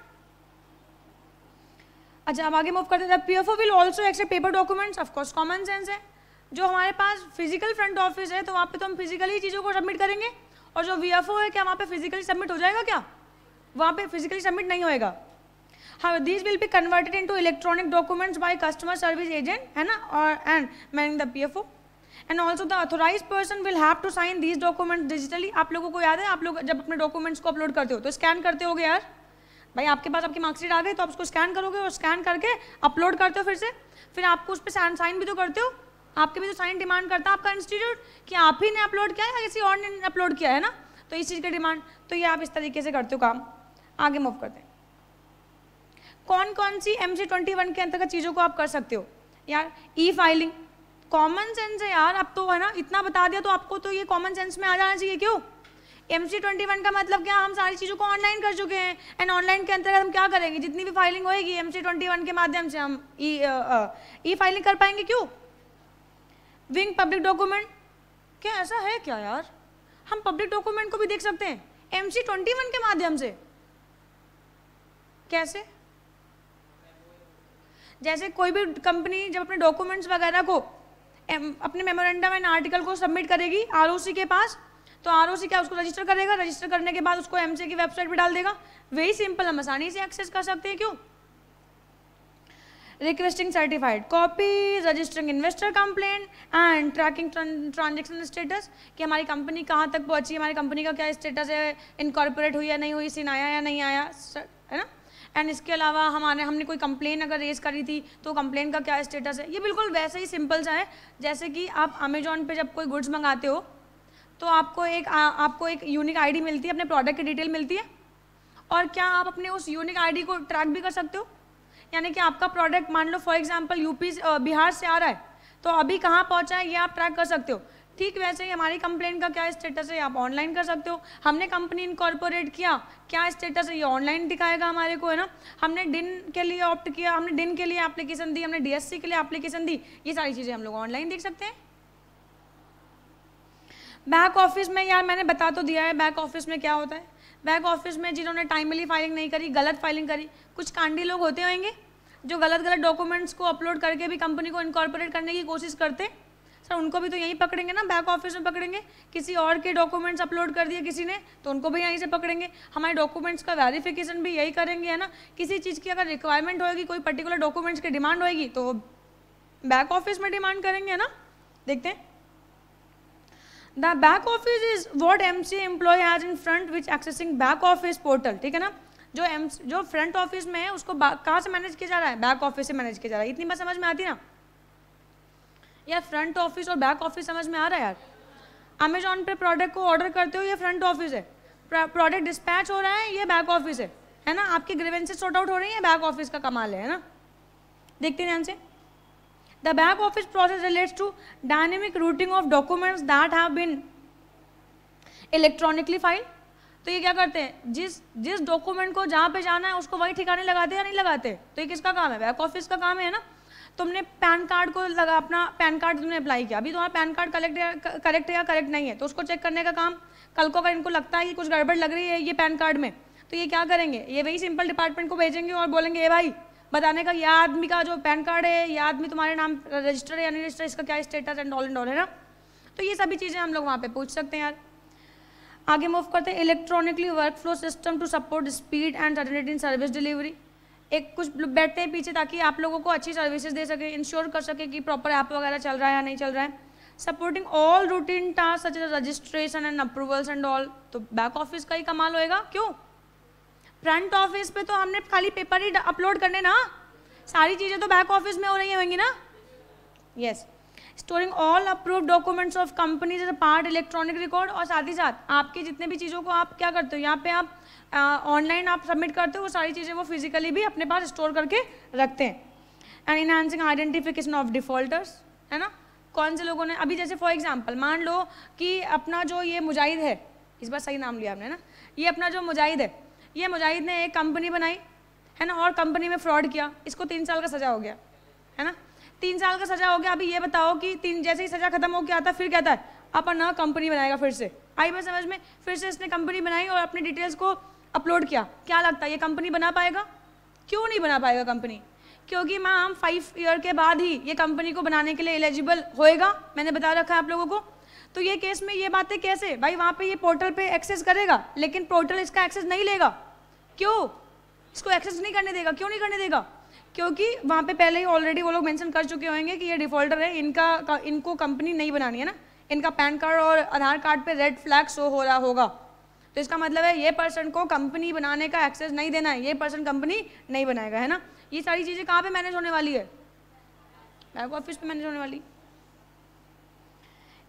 अच्छा हम आगे मूव करते हैं P F O will also accept paper documents of course common sense है जो हमारे पास फिजिकल फ्रंट ऑफिस है तो वहाँ पे तो हम फिजिकली चीज़ों को सबमिट करेंगे और जो वी एफ ओ है क्या वहाँ पे फिजिकली सबमिट हो जाएगा क्या वहाँ पे फिजिकली सबमिट नहीं होएगा हाँ these will be converted into electronic documents by customer service agent है ना और and manning the O and also the authorise person will have to sign these documents digitally आप लोगों को याद है आप लोग जब अपने डॉक्यूमेंट्स को अपलोड करते हो तो स्कैन करते गए यार भाई आपके पास आपकी मार्कशीट आ गई तो आप उसको स्कैन करोगे और स्कैन करके अपलोड करते हो फिर से फिर आपको उस पर साइन भी तो करते हो आपके भी तो साइन डिमांड करता है आपका इंस्टीट्यूट कि आप ही ने अपलोड किया है या किसी और ने अपलोड किया है ना तो इस चीज़ का डिमांड तो ये आप इस तरीके से करते हो काम आगे मूव करते हैं कौन कौन सी एम सी ट्वेंटी वन के अंतर्गत चीज़ों को आप कर सकते हो यार ई फाइलिंग कॉमन सेंस है यार अब तो है ना इतना बता दिया तो आपको तो ये कॉमन सेंस में आ जाना चाहिए क्यों एम सी ट्वेंटी वन का मतलब क्या हम सारी चीज़ों को ऑनलाइन कर चुके हैं एंड ऑनलाइन के अंतर्गत हम क्या करेंगे जितनी भी फाइलिंग होएगी एम सी ट्वेंटी वन के माध्यम से हम ई ई फाइलिंग कर पाएंगे क्यों विंग पब्लिक डॉक्यूमेंट क्या ऐसा है क्या यार हम पब्लिक डॉक्यूमेंट को भी देख सकते हैं एम सी ट्वेंटी वन के माध्यम से कैसे जैसे कोई भी कंपनी जब अपने डॉक्यूमेंट्स वगैरह को अपने मेमोरेंडम एंड आर्टिकल को सबमिट करेगी आर के पास तो आर क्या उसको रजिस्टर करेगा रजिस्टर करने के बाद उसको एम की वेबसाइट पर डाल देगा वही सिंपल हम आसानी से एक्सेस कर सकते हैं क्यों requesting certified copy registering investor complaint and tracking transaction status कि हमारी कंपनी कहाँ तक पहुँची हमारी कंपनी का क्या स्टेटस है इनकॉर्पोरेट हुई या नहीं हुई सीन आया या नहीं आया है ना एंड इसके अलावा हमारे हमने कोई कंप्लेन अगर रेज करी थी तो कंप्लेन का क्या स्टेटस है ये बिल्कुल वैसे ही सिंपल सा है जैसे कि आप अमेजोन पे जब कोई गुड्स मंगाते हो तो आपको एक आ, आपको एक यूनिक आईडी मिलती है अपने प्रोडक्ट की डिटेल मिलती है और क्या आप अपने उस यूनिक आईडी को ट्रैक भी कर सकते हो यानी कि आपका प्रोडक्ट मान लो फॉर एग्जाम्पल यूपी बिहार से आ रहा है तो अभी कहाँ पहुँचा है ये आप ट्रैक कर सकते हो ठीक वैसे ही हमारी कंप्लेंट का क्या स्टेटस है आप ऑनलाइन कर सकते हो हमने कंपनी इनकॉर्पोरेट किया क्या स्टेटस है ये ऑनलाइन दिखाएगा हमारे को है ना हमने डिन के लिए ऑप्ट किया हमने डिन के लिए एप्लीकेशन दी हमने डीएससी के लिए एप्लीकेशन दी ये सारी चीज़ें हम लोग ऑनलाइन देख सकते हैं बैक ऑफिस में यार मैंने बता तो दिया है बैक ऑफिस में क्या होता है बैक ऑफिस में जिन्होंने टाइमली फाइलिंग नहीं करी गलत फाइलिंग करी कुछ कांडी लोग होते होंगे जो गलत गलत डॉक्यूमेंट्स को अपलोड करके भी कंपनी को इनकॉर्पोरेट करने की कोशिश करते सर उनको भी तो यहीं पकड़ेंगे ना बैक ऑफिस में पकड़ेंगे किसी और के डॉक्यूमेंट्स अपलोड कर दिए किसी ने तो उनको भी यहीं से पकड़ेंगे हमारे डॉक्यूमेंट्स का वेरिफिकेशन भी यही करेंगे है ना किसी चीज़ की अगर रिक्वायरमेंट होगी कोई पर्टिकुलर डॉक्यूमेंट्स की डिमांड होगी तो बैक ऑफिस में डिमांड करेंगे है ना देखते हैं the back office is what M C employ has in front which accessing back office portal ठीक है ना जो एम जो फ्रंट ऑफिस में है उसको कहाँ से मैनेज किया जा रहा है बैक ऑफिस से मैनेज किया जा रहा है इतनी बात समझ में आती ना या फ्रंट ऑफिस और बैक ऑफिस समझ में आ रहा है यार अमेजोन पे प्रोडक्ट को ऑर्डर करते हो ये फ्रंट ऑफिस है प्रोडक्ट डिस्पैच हो रहा है ये बैक ऑफिस है है ना आपकी ग्रेवेंसी सॉर्ट आउट हो रही है बैक ऑफिस का कमाल है ना देखते हैं ध्यान से The back office process relates to dynamic routing of documents that have been electronically filed. तो ये क्या करते हैं जिस जिस डॉक्यूमेंट को जहाँ पे जाना है उसको वही ठिकाने लगाते या नहीं लगाते तो ये किसका काम है बैक ऑफिस का काम है ना तुमने पैन कार्ड को लगा अपना पैन कार्ड तुमने अप्लाई किया अभी तुम्हारा पैन कार्ड कलेक्ट करेक्ट है या करेक्ट नहीं है तो उसको चेक करने का काम कल को अगर इनको लगता है कि कुछ गड़बड़ लग रही है ये पैन कार्ड में तो ये क्या करेंगे ये वही सिंपल डिपार्टमेंट को भेजेंगे और बोलेंगे ये भाई बताने का यह आदमी का जो पैन कार्ड है यह आदमी तुम्हारे नाम रजिस्टर है या नहीं रजिस्टर इसका क्या status and all and all है ना तो ये सभी चीज़ें हम लोग वहाँ पे पूछ सकते हैं यार आगे मूव करते हैं electronically work flow system to support speed and certainty in service delivery एक कुछ बैठते हैं पीछे ताकि आप लोगों को अच्छी सर्विसेज दे सके इंश्योर कर सके कि प्रॉपर ऐप वगैरह चल रहा है या नहीं चल रहा है supporting all routine task such registration and approvals and all तो बैक ऑफिस का ही कमाल होएगा क्यों फ्रंट ऑफिस पे तो हमने खाली पेपर ही अपलोड करने ना सारी चीज़ें तो बैक ऑफिस में हो रही होंगी ना yes storing all approve documents of companies part electronic record और साथ ही साथ आपकी जितने भी चीज़ों को आप क्या करते हो यहाँ पे आप ऑनलाइन आप सबमिट करते हो वो सारी चीज़ें वो फिजिकली भी अपने पास स्टोर करके रखते हैं and enhancing identification of defaulters है ना कौन से लोगों ने अभी जैसे फॉर एग्जाम्पल मान लो कि अपना जो ये मुजाहिद है इस बार सही नाम लिया आपने ना ये अपना जो मुजाहिद है ये मुजाहिद ने एक कंपनी बनाई है ना और कंपनी में फ्रॉड किया इसको तीन साल का सजा हो गया है ना तीन साल का सजा हो गया अभी ये बताओ कि तीन जैसे ही सजा खत्म हो गया था फिर कहता है अपन ना कंपनी बनाएगा फिर से आई बात समझ में फिर से इसने कंपनी बनाई और अपनी डिटेल्स को अपलोड किया क्या लगता है ये कंपनी बना पाएगा क्यों नहीं बना पाएगा कंपनी क्योंकि मैम फाइव ईयर के बाद ही ये कंपनी को बनाने के लिए एलिजिबल होएगा मैंने बता रखा है आप लोगों को तो ये केस में ये बातें कैसे भाई वहाँ पे ये पोर्टल पे एक्सेस करेगा लेकिन पोर्टल इसका एक्सेस नहीं लेगा क्यों इसको एक्सेस नहीं करने देगा क्यों नहीं करने देगा क्योंकि वहाँ पे पहले ही ऑलरेडी वो लोग मेंशन कर चुके होंगे कि ये डिफ़ॉल्टर है इनका इनको कंपनी नहीं बनानी है ना इनका पैन कार्ड और आधार कार्ड पे रेड फ्लैग शो हो रहा होगा तो इसका मतलब है ये पर्सन को कंपनी बनाने का एक्सेस नहीं देना है ये पर्सन कंपनी नहीं बनाएगा है ना ये सारी चीज़ें कहाँ पे मैनेज होने वाली है बैक ऑफिस पे मैनेज होने वाली है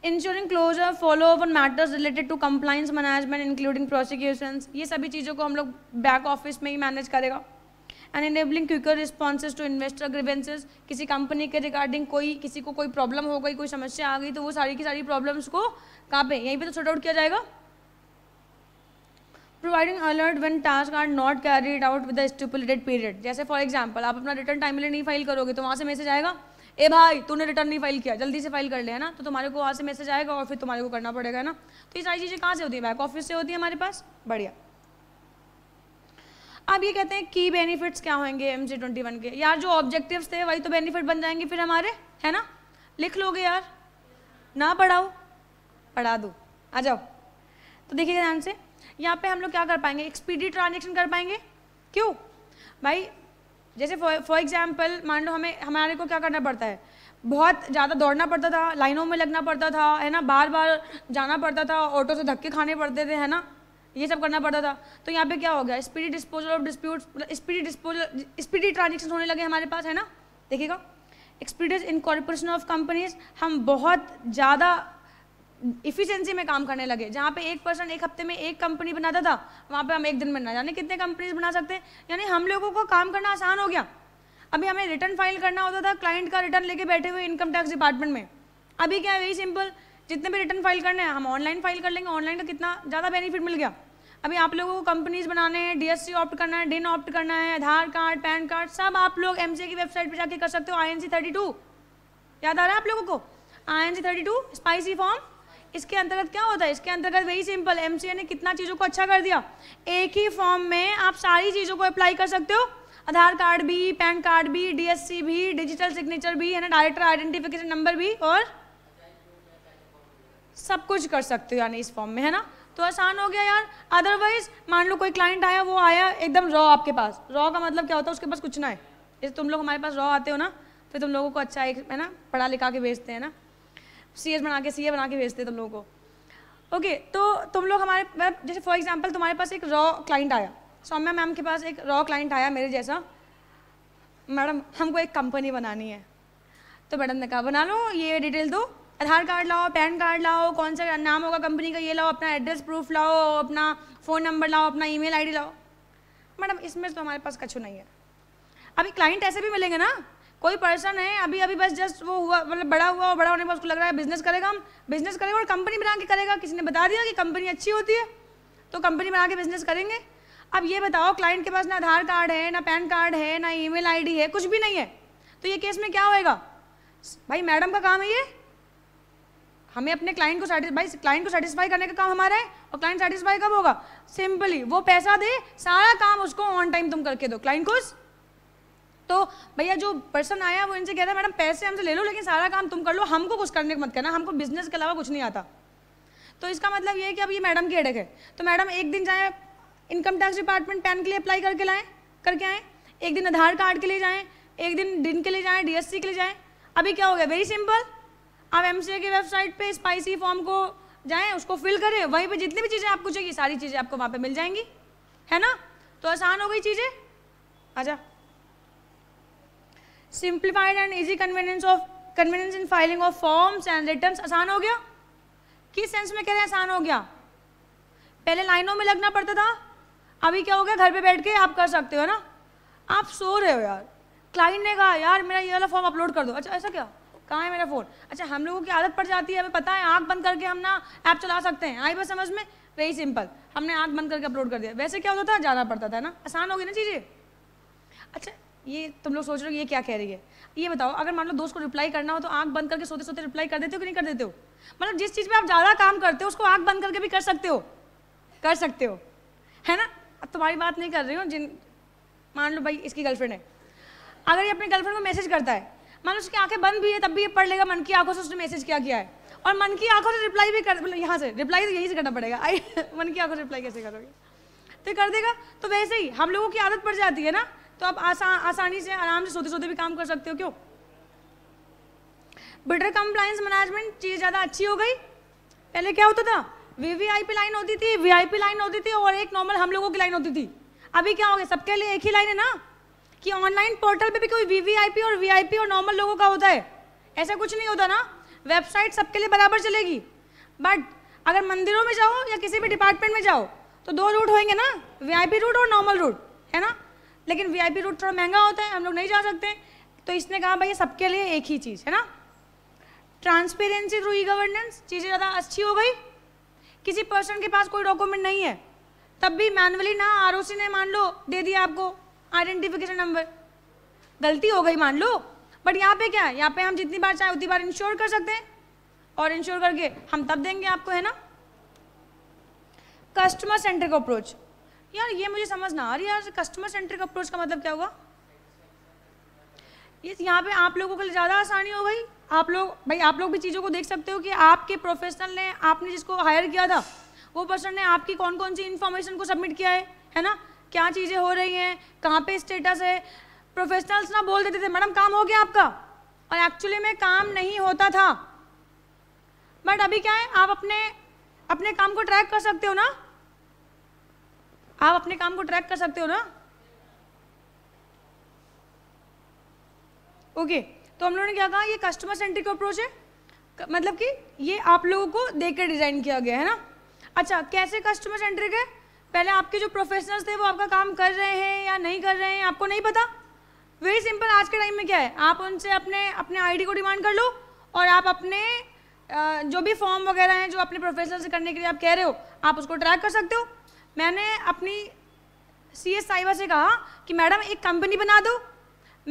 ensuring closure follow up on matters related to compliance management including prosecution ये सभी चीज़ों को हम लोग बैक ऑफिस में ही मैनेज करेगा and enabling quicker responses to investor grievances किसी कंपनी के रिगार्डिंग कोई किसी को कोई प्रॉब्लम हो गई कोई समस्या आ गई तो वो सारी की सारी प्रॉब्लम्स को कहाँ पे यहीं पे तो सॉर्ट आउट किया जाएगा providing alert when task are not carried out with the stipulated period जैसे फॉर एग्जाम्पल आप अपना रिटर्न टाइमली नहीं फाइल करोगे तो वहाँ से मैसेज आएगा ए भाई तूने रिटर्न नहीं फाइल किया जल्दी से फाइल कर ले है ना तो तुम्हारे को वहाँ से मैसेज आएगा और फिर तुम्हारे को करना पड़ेगा ना तो ये सारी चीज़ें कहाँ से होती है बैक ऑफिस से होती है हमारे पास बढ़िया अब ये कहते हैं की बेनिफिट्स क्या होंगे एम जी ट्वेंटी वन के यार जो ऑब्जेक्टिव्स थे वही तो बेनिफिट बन जाएंगे फिर हमारे है ना लिख लोगे यार ना पढ़ाओ पढ़ा दो आ जाओ तो देखिए ध्यान से यहाँ पे हम लोग क्या कर पाएंगे एक्सपीडी ट्रांजेक्शन कर पाएंगे क्यों भाई जैसे फॉर एग्जाम्पल मान लो हमें हमारे को क्या करना पड़ता है बहुत ज़्यादा दौड़ना पड़ता था लाइनों में लगना पड़ता था है ना बार बार जाना पड़ता था ऑटो से धक्के खाने पड़ते थे है ना ये सब करना पड़ता था तो यहाँ पे क्या हो गया speedy disposal of dispute speedy disposal speedy transaction होने लगे हमारे पास है ना देखिएगा expeditious incorporation of companies हम बहुत ज़्यादा इफिशियंसी में काम करने लगे जहाँ पे एक पर्सन एक हफ्ते में एक कंपनी बनाता था वहाँ पे हम एक दिन में ना जाने कितने कंपनीज बना सकते हैं यानी हम लोगों को काम करना आसान हो गया अभी हमें रिटर्न फाइल करना होता था क्लाइंट का रिटर्न लेके बैठे हुए इनकम टैक्स डिपार्टमेंट में अभी क्या है वेरी सिंपल जितने भी रिटर्न फाइल करने हैं हम ऑनलाइन फाइल कर लेंगे ऑनलाइन का कितना ज़्यादा बेनिफिट मिल गया अभी आप लोगों को कंपनीज बनाने हैं डी ऑप्ट करना है डिन ऑप्ट करना है आधार कार्ड पैन कार्ड सब आप लोग एम की वेबसाइट पर जाके कर सकते हो I N C thirty two याद आ रहा है आप लोगों को I N C thirty two spice form इसके अंतर्गत क्या होता है इसके अंतर्गत वही सिंपल एम ने कितना चीज़ों को अच्छा कर दिया एक ही फॉर्म में आप सारी चीज़ों को अप्लाई कर सकते हो आधार कार्ड भी पैन कार्ड भी डीएससी भी डिजिटल सिग्नेचर भी है ना डायरेक्टर आइडेंटिफिकेशन नंबर भी और सब कुछ कर सकते हो यानी इस फॉर्म में है ना तो आसान हो गया यार अदरवाइज मान लो कोई क्लाइंट आया वो आया एकदम रॉ आपके पास रॉ का मतलब क्या होता है उसके पास कुछ ना है जैसे तुम लोग हमारे पास रॉ आते हो ना फिर तो तुम लोगों को अच्छा एक है ना पढ़ा लिखा के भेजते हैं ना सी एस बना के सी ए बना के भेजते तुम लोगों को ओके okay, तो तुम लोग हमारे जैसे फॉर एग्जाम्पल तुम्हारे पास एक रॉ क्लाइंट आया सौम्या मैम के पास एक रॉ क्लाइंट आया मेरे जैसा मैडम हमको एक कंपनी बनानी है तो मैडम ने कहा बना लो ये डिटेल दो आधार कार्ड लाओ पैन कार्ड लाओ कौन सा नाम होगा कंपनी का ये लाओ अपना एड्रेस प्रूफ लाओ अपना फ़ोन नंबर लाओ अपना ईमेल आईडी लाओ मैडम इसमें तो हमारे पास कछु नहीं है अभी क्लाइंट ऐसे भी मिलेंगे ना कोई पर्सन है अभी अभी बस जस्ट वो हुआ मतलब बड़ा हुआ और बड़ा होने में उसको लग रहा है बिजनेस करेगा हम बिजनेस करेगा और कंपनी बना के करेगा किसी ने बता दिया कि कंपनी अच्छी होती है तो कंपनी बना के बिजनेस करेंगे अब ये बताओ क्लाइंट के पास ना आधार कार्ड है ना पैन कार्ड है ना ई मेल है कुछ भी नहीं है तो ये केस में क्या होएगा भाई मैडम का काम है ये हमें अपने क्लाइंट को भाई क्लाइंट को सेटिस्फाई करने का काम हमारा है और क्लाइंट सेटिस्फाई कब होगा सिंपली वो पैसा दे सारा काम उसको ऑन टाइम तुम करके दो क्लाइंट को तो भैया जो पर्सन आया वो इनसे कह रहा है मैडम पैसे हमसे ले लो लेकिन सारा काम तुम कर लो हमको कुछ करने को मत करना हमको बिजनेस के अलावा कुछ नहीं आता तो इसका मतलब ये है कि अब ये मैडम की हेडक है तो मैडम एक दिन जाए इनकम टैक्स डिपार्टमेंट पैन के लिए अप्लाई करके लाएँ करके आएँ एक दिन आधार कार्ड के लिए जाएँ एक दिन डिन के लिए जाएँ डी के लिए जाएँ अभी क्या हो गया वेरी सिंपल आप एम की वेबसाइट पर स्पाइसी फॉर्म को जाएँ उसको फिल करें वहीं पर जितनी भी चीज़ें आपको चाहिए सारी चीज़ें आपको वहाँ पर मिल जाएंगी है ना तो आसान हो गई चीज़ें अच्छा simplified and easy convenience of convenience in filing of forms and return आसान हो गया किस सेंस में कह रहे हैं आसान हो गया पहले लाइनों में लगना पड़ता था अभी क्या हो गया घर पे बैठ के आप कर सकते हो ना आप सो रहे हो यार क्लाइंट ने कहा यार मेरा ये वाला फॉर्म अपलोड कर दो अच्छा ऐसा क्या कहाँ है मेरा फ़ोन अच्छा हम लोगों की आदत पड़ जाती है हमें पता है आँख बंद करके हम ना ऐप चला सकते हैं आई बस समझ में वेरी सिंपल हमने आँख बंद करके अपलोड कर दिया वैसे क्या होता था जाना पड़ता था ना आसान हो ना चीज़ें अच्छा ये तुम लोग सोच रहे हो ये क्या कह रही है ये बताओ अगर मान लो दोस्त को रिप्लाई करना हो तो आंख बंद करके सोते सोते रिप्लाई कर देते हो कि नहीं कर देते हो मतलब जिस चीज़ पे आप ज़्यादा काम करते हो उसको आंख बंद करके भी कर सकते हो कर सकते हो है ना तुम्हारी बात नहीं कर रही हूँ जिन मान लो भाई इसकी गर्लफ्रेंड है अगर ये अपने गर्लफ्रेंड को मैसेज करता है मान लो उसकी आंखें बंद भी है तब भी ये पढ़ लेगा मन की आंखों से उसने मैसेज क्या किया है और मन की आंखों से रिप्लाई भी कर मतलब यहाँ से रिप्लाई तो यहीं से करना पड़ेगा आई मन की आंखों से रिप्लाई कैसे करोगे तो कर देगा तो वैसे ही हम लोगों की आदत पड़ जाती है ना तो आप आसा, आसानी से आराम से सोते सोते भी काम कर सकते हो क्यों बेटर कंप्लायंस मैनेजमेंट चीज़ ज़्यादा अच्छी हो गई पहले क्या होता था वीवीआईपी लाइन होती थी वीआईपी लाइन होती थी और एक नॉर्मल हम लोगों की लाइन होती थी अभी क्या हो गया सबके लिए एक ही लाइन है ना कि ऑनलाइन पोर्टल पे भी कोई वीवीआईपी और वीआईपी और नॉर्मल लोगों का होता है ऐसा कुछ नहीं होता ना वेबसाइट सबके लिए बराबर चलेगी बट अगर मंदिरों में जाओ या किसी भी डिपार्टमेंट में जाओ तो दो रूट होंगे ना वीआईपी रूट और नॉर्मल रूट है ना लेकिन वीआईपी रूट थोड़ा महंगा होता है हम लोग नहीं जा सकते तो इसने कहा भाई सबके लिए एक ही चीज़ है ना ट्रांसपेरेंसी थ्रू ई गवर्नेंस चीज़ें ज़्यादा अच्छी हो गई किसी पर्सन के पास कोई डॉक्यूमेंट नहीं है तब भी मैनुअली ना आर ने मान लो दे दिया आपको आइडेंटिफिकेशन नंबर गलती हो गई मान लो बट यहाँ पे क्या है यहाँ पे हम जितनी बार चाहे उतनी बार इंश्योर कर सकते हैं और इंश्योर करके हम तब देंगे आपको है ना कस्टमर सेंटर का अप्रोच यार ये मुझे समझ ना आ रही यार कस्टमर सेंट्रिक अप्रोच का मतलब क्या हुआ ये यहाँ पे आप लोगों के लिए ज़्यादा आसानी हो गई आप लोग भाई आप लोग भी चीज़ों को देख सकते हो कि आपके प्रोफेशनल ने आपने जिसको हायर किया था वो पर्सन ने आपकी कौन कौन सी इन्फॉर्मेशन को सबमिट किया है है ना क्या चीज़ें हो रही हैं कहाँ पे स्टेटस है प्रोफेशनल्स ना बोल देते थे मैडम काम हो गया आपका और एक्चुअली में काम नहीं होता था बट अभी क्या है आप अपने अपने काम को ट्रैक कर सकते हो ना आप अपने काम को ट्रैक कर सकते हो ना ओके okay, तो हम लोगों ने क्या कहा ये कस्टमर सेंट्रिक अप्रोच है मतलब कि ये आप लोगों को देकर डिज़ाइन किया गया है ना अच्छा कैसे कस्टमर सेंट्रिक है पहले आपके जो प्रोफेशनल्स थे वो आपका काम कर रहे हैं या नहीं कर रहे हैं आपको नहीं पता वेरी सिंपल आज के टाइम में क्या है आप उनसे अपने अपने आईडी को डिमांड कर लो और आप अपने जो भी फॉर्म वगैरह हैं जो अपने प्रोफेशनल से करने के लिए आप कह रहे हो आप उसको ट्रैक कर सकते हो मैंने अपनी सी एस साहिबा से कहा कि मैडम एक कंपनी बना दो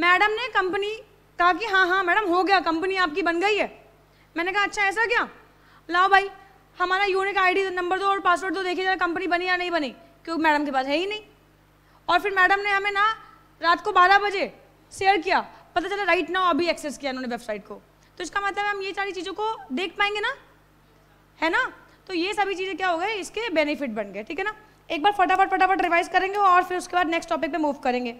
मैडम ने कंपनी कहा कि हाँ हाँ मैडम हो गया कंपनी आपकी बन गई है मैंने कहा अच्छा ऐसा क्या लाओ भाई हमारा यूनिक आईडी नंबर दो और पासवर्ड दो देखिए जरा कंपनी बनी या नहीं बनी क्योंकि मैडम के पास है ही नहीं और फिर मैडम ने हमें ना रात को बारह बजे शेयर किया पता चला राइट नाउ अभी एक्सेस किया उन्होंने वेबसाइट को तो इसका मतलब हम ये सारी चीज़ों को देख पाएंगे ना है ना तो ये सभी चीज़ें क्या हो गए इसके बेनिफिट बन गए ठीक है ना एक बार फटाफट फटाफट रिवाइज करेंगे और फिर उसके बाद नेक्स्ट टॉपिक पे मूव करेंगे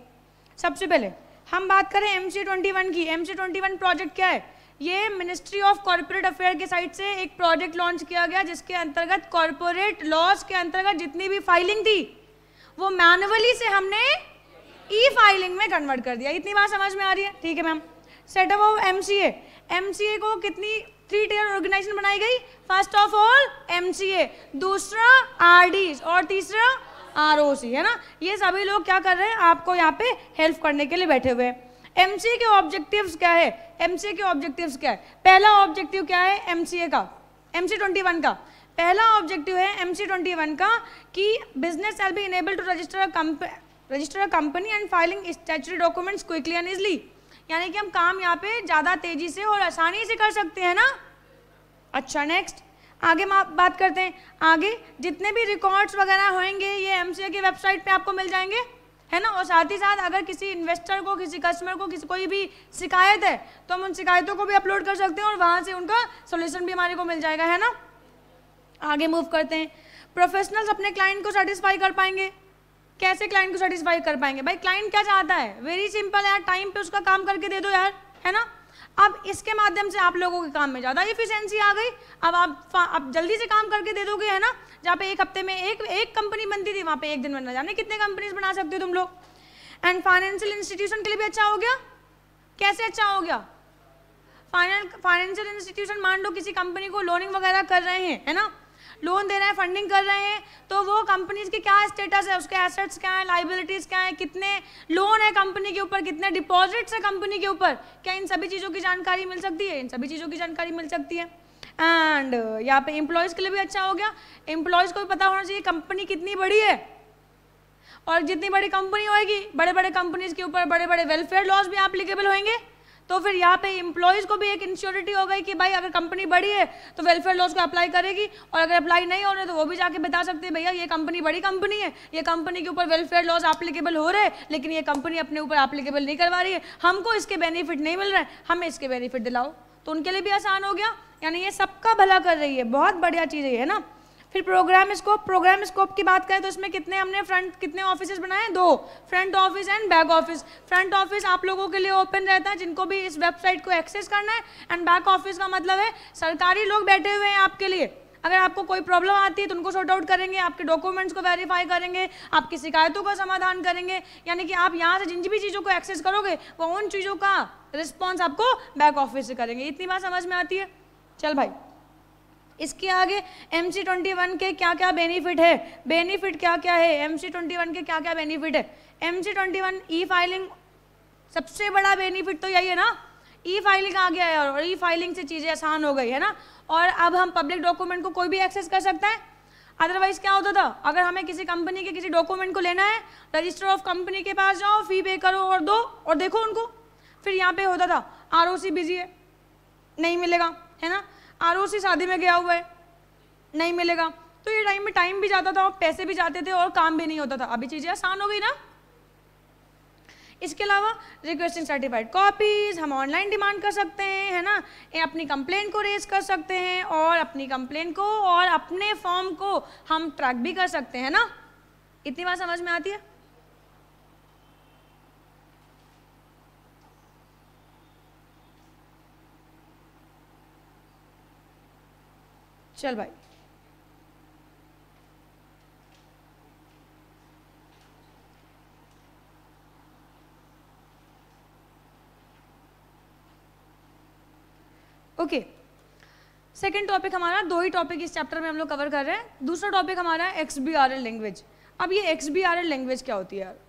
सबसे पहले हम बात करें एम सी ट्वेंटी वन की M C twenty one project क्या है ये मिनिस्ट्री ऑफ कॉरपोरेट अफेयर के साइड से एक प्रोजेक्ट लॉन्च किया गया जिसके अंतर्गत कॉरपोरेट लॉज के अंतर्गत जितनी भी फाइलिंग थी वो मैनुअली से हमने ई फाइलिंग में कन्वर्ट कर दिया इतनी बात समझ में आ रही है ठीक है ma'am setup of M C M C A को कितनी थ्री टीयर ऑर्गेनाइजेशन बनाई गई फर्स्ट ऑफ ऑल एमसीए दूसरा आरडीज और तीसरा आरओसी है ना ये सभी लोग क्या कर रहे हैं आपको यहाँ पे हेल्प करने के लिए बैठे हुए हैं एमसीए के ऑब्जेक्टिव्स क्या है एमसीए के ऑब्जेक्टिव्स क्या है पहला ऑब्जेक्टिव क्या है एमसीए का एमसी ट्वेंटी वन का पहला ऑब्जेक्टिव है एमसी ट्वेंटी वन का कि business will be enable to register register a company and filing statutory documents quickly and easily यानी कि हम काम यहाँ पे ज़्यादा तेजी से और आसानी से कर सकते हैं ना अच्छा नेक्स्ट आगे बात करते हैं आगे जितने भी रिकॉर्ड्स वगैरह होंगे ये एम की वेबसाइट पे आपको मिल जाएंगे है ना और साथ ही साथ अगर किसी इन्वेस्टर को किसी कस्टमर को किसी कोई भी शिकायत है तो हम उन शिकायतों को भी अपलोड कर सकते हैं और वहां से उनका सोल्यूशन भी हमारे को मिल जाएगा है ना आगे मूव करते हैं प्रोफेशनल्स अपने क्लाइंट को सेटिस्फाई कर पाएंगे कैसे क्लाइंट को सेटिस्फाई कर पाएंगे भाई क्लाइंट क्या चाहता है वेरी सिंपल यार टाइम पे उसका काम करके दे दो यार है ना अब इसके माध्यम से आप लोगों के काम में ज़्यादा इफिशियंसी आ गई अब आप आप जल्दी से काम करके दे दोगे है ना जहाँ पे एक हफ्ते में एक एक कंपनी बनती थी वहां पे एक दिन बनना जाने कितने कंपनीज बना सकते हो तुम लोग एंड फाइनेंशियल इंस्टीट्यूशन के लिए भी अच्छा हो गया कैसे अच्छा हो गया फाइनेंशियल इंस्टीट्यूशन मान लो किसी कंपनी को लोनिंग वगैरह कर रहे हैं है ना लोन दे रहे हैं फंडिंग कर रहे हैं तो वो कंपनीज के क्या स्टेटस है उसके एसेट्स क्या हैं लाइबिलिटीज़ क्या हैं कितने लोन है कंपनी के ऊपर कितने डिपॉजिट्स है कंपनी के ऊपर क्या इन सभी चीज़ों की जानकारी मिल सकती है इन सभी चीज़ों की जानकारी मिल सकती है एंड uh, यहाँ पे एम्प्लॉयज़ के लिए भी अच्छा हो गया एम्प्लॉयज़ को भी पता होना चाहिए कंपनी कितनी बड़ी है और जितनी बड़ी कंपनी होएगी बड़े बड़े कंपनीज के ऊपर बड़े बड़े वेलफेयर लॉज भी एप्लीकेबल होंगे तो फिर यहाँ पे इम्प्लॉयज़ को भी एक इंश्योरिटी हो गई कि भाई अगर कंपनी बड़ी है तो वेलफेयर लॉज को अप्लाई करेगी और अगर अप्लाई नहीं हो रहे तो वो भी जाके बता सकते हैं भैया ये कंपनी बड़ी कंपनी है ये कंपनी के ऊपर वेलफेयर लॉज एप्लीकेबल हो रहे हैं लेकिन ये कंपनी अपने ऊपर एप्लीकेबल नहीं करवा रही है हमको इसके बेनिफिट नहीं मिल रहे हैं हमें इसके बेनिफिट दिलाओ तो उनके लिए भी आसान हो गया यानी ये सबका भला कर रही है बहुत बढ़िया चीज़ है ना फिर प्रोग्राम स्कोप प्रोग्राम स्कोप की बात करें तो इसमें कितने हमने फ्रंट कितने ऑफिस बनाए दो front office and back office front office आप लोगों के लिए ओपन रहता है जिनको भी इस वेबसाइट को एक्सेस करना है एंड बैक ऑफिस का मतलब है सरकारी लोग बैठे हुए हैं आपके लिए अगर आपको कोई प्रॉब्लम आती है तो उनको सॉर्ट आउट करेंगे आपके डॉक्यूमेंट्स को वेरीफाई करेंगे आपकी शिकायतों का समाधान करेंगे यानी कि आप यहाँ से जिन भी चीज़ों को एक्सेस करोगे वो उन चीज़ों का रिस्पॉन्स आपको बैक ऑफिस से करेंगे इतनी बात समझ में आती है चल भाई इसके आगे एम सी ट्वेंटी वन के क्या क्या बेनिफिट है बेनिफिट क्या क्या है एम सी ट्वेंटी वन के क्या क्या बेनिफिट है M C twenty one e filing सबसे बड़ा बेनिफिट तो यही है ना ई फाइलिंग आ गया है और ई फाइलिंग से चीज़ें आसान हो गई है ना और अब हम पब्लिक डॉक्यूमेंट को कोई भी एक्सेस कर सकता है अदरवाइज क्या होता था अगर हमें किसी कंपनी के किसी डॉक्यूमेंट को लेना है रजिस्टर ऑफ कंपनी के पास जाओ फी पे करो और दो और देखो उनको फिर यहाँ पे होता था आर बिजी है नहीं मिलेगा है ना आर शादी में गया हुआ है नहीं मिलेगा तो ये टाइम में टाइम भी जाता था और पैसे भी जाते थे और काम भी नहीं होता था अभी चीज़ें आसान हो गई ना इसके अलावा रिक्वेस्टिंग सर्टिफाइड कॉपीज़ हम ऑनलाइन डिमांड कर सकते हैं है ना अपनी कंप्लेन को रेज कर सकते हैं और अपनी कंप्लेन को और अपने फॉर्म को हम ट्रैक भी कर सकते हैं ना इतनी बात समझ में आती है चल भाई ओके सेकेंड टॉपिक हमारा दो ही टॉपिक इस चैप्टर में हम लोग कवर कर रहे हैं दूसरा टॉपिक हमारा है X B R L language अब ये X B R L language क्या होती है यार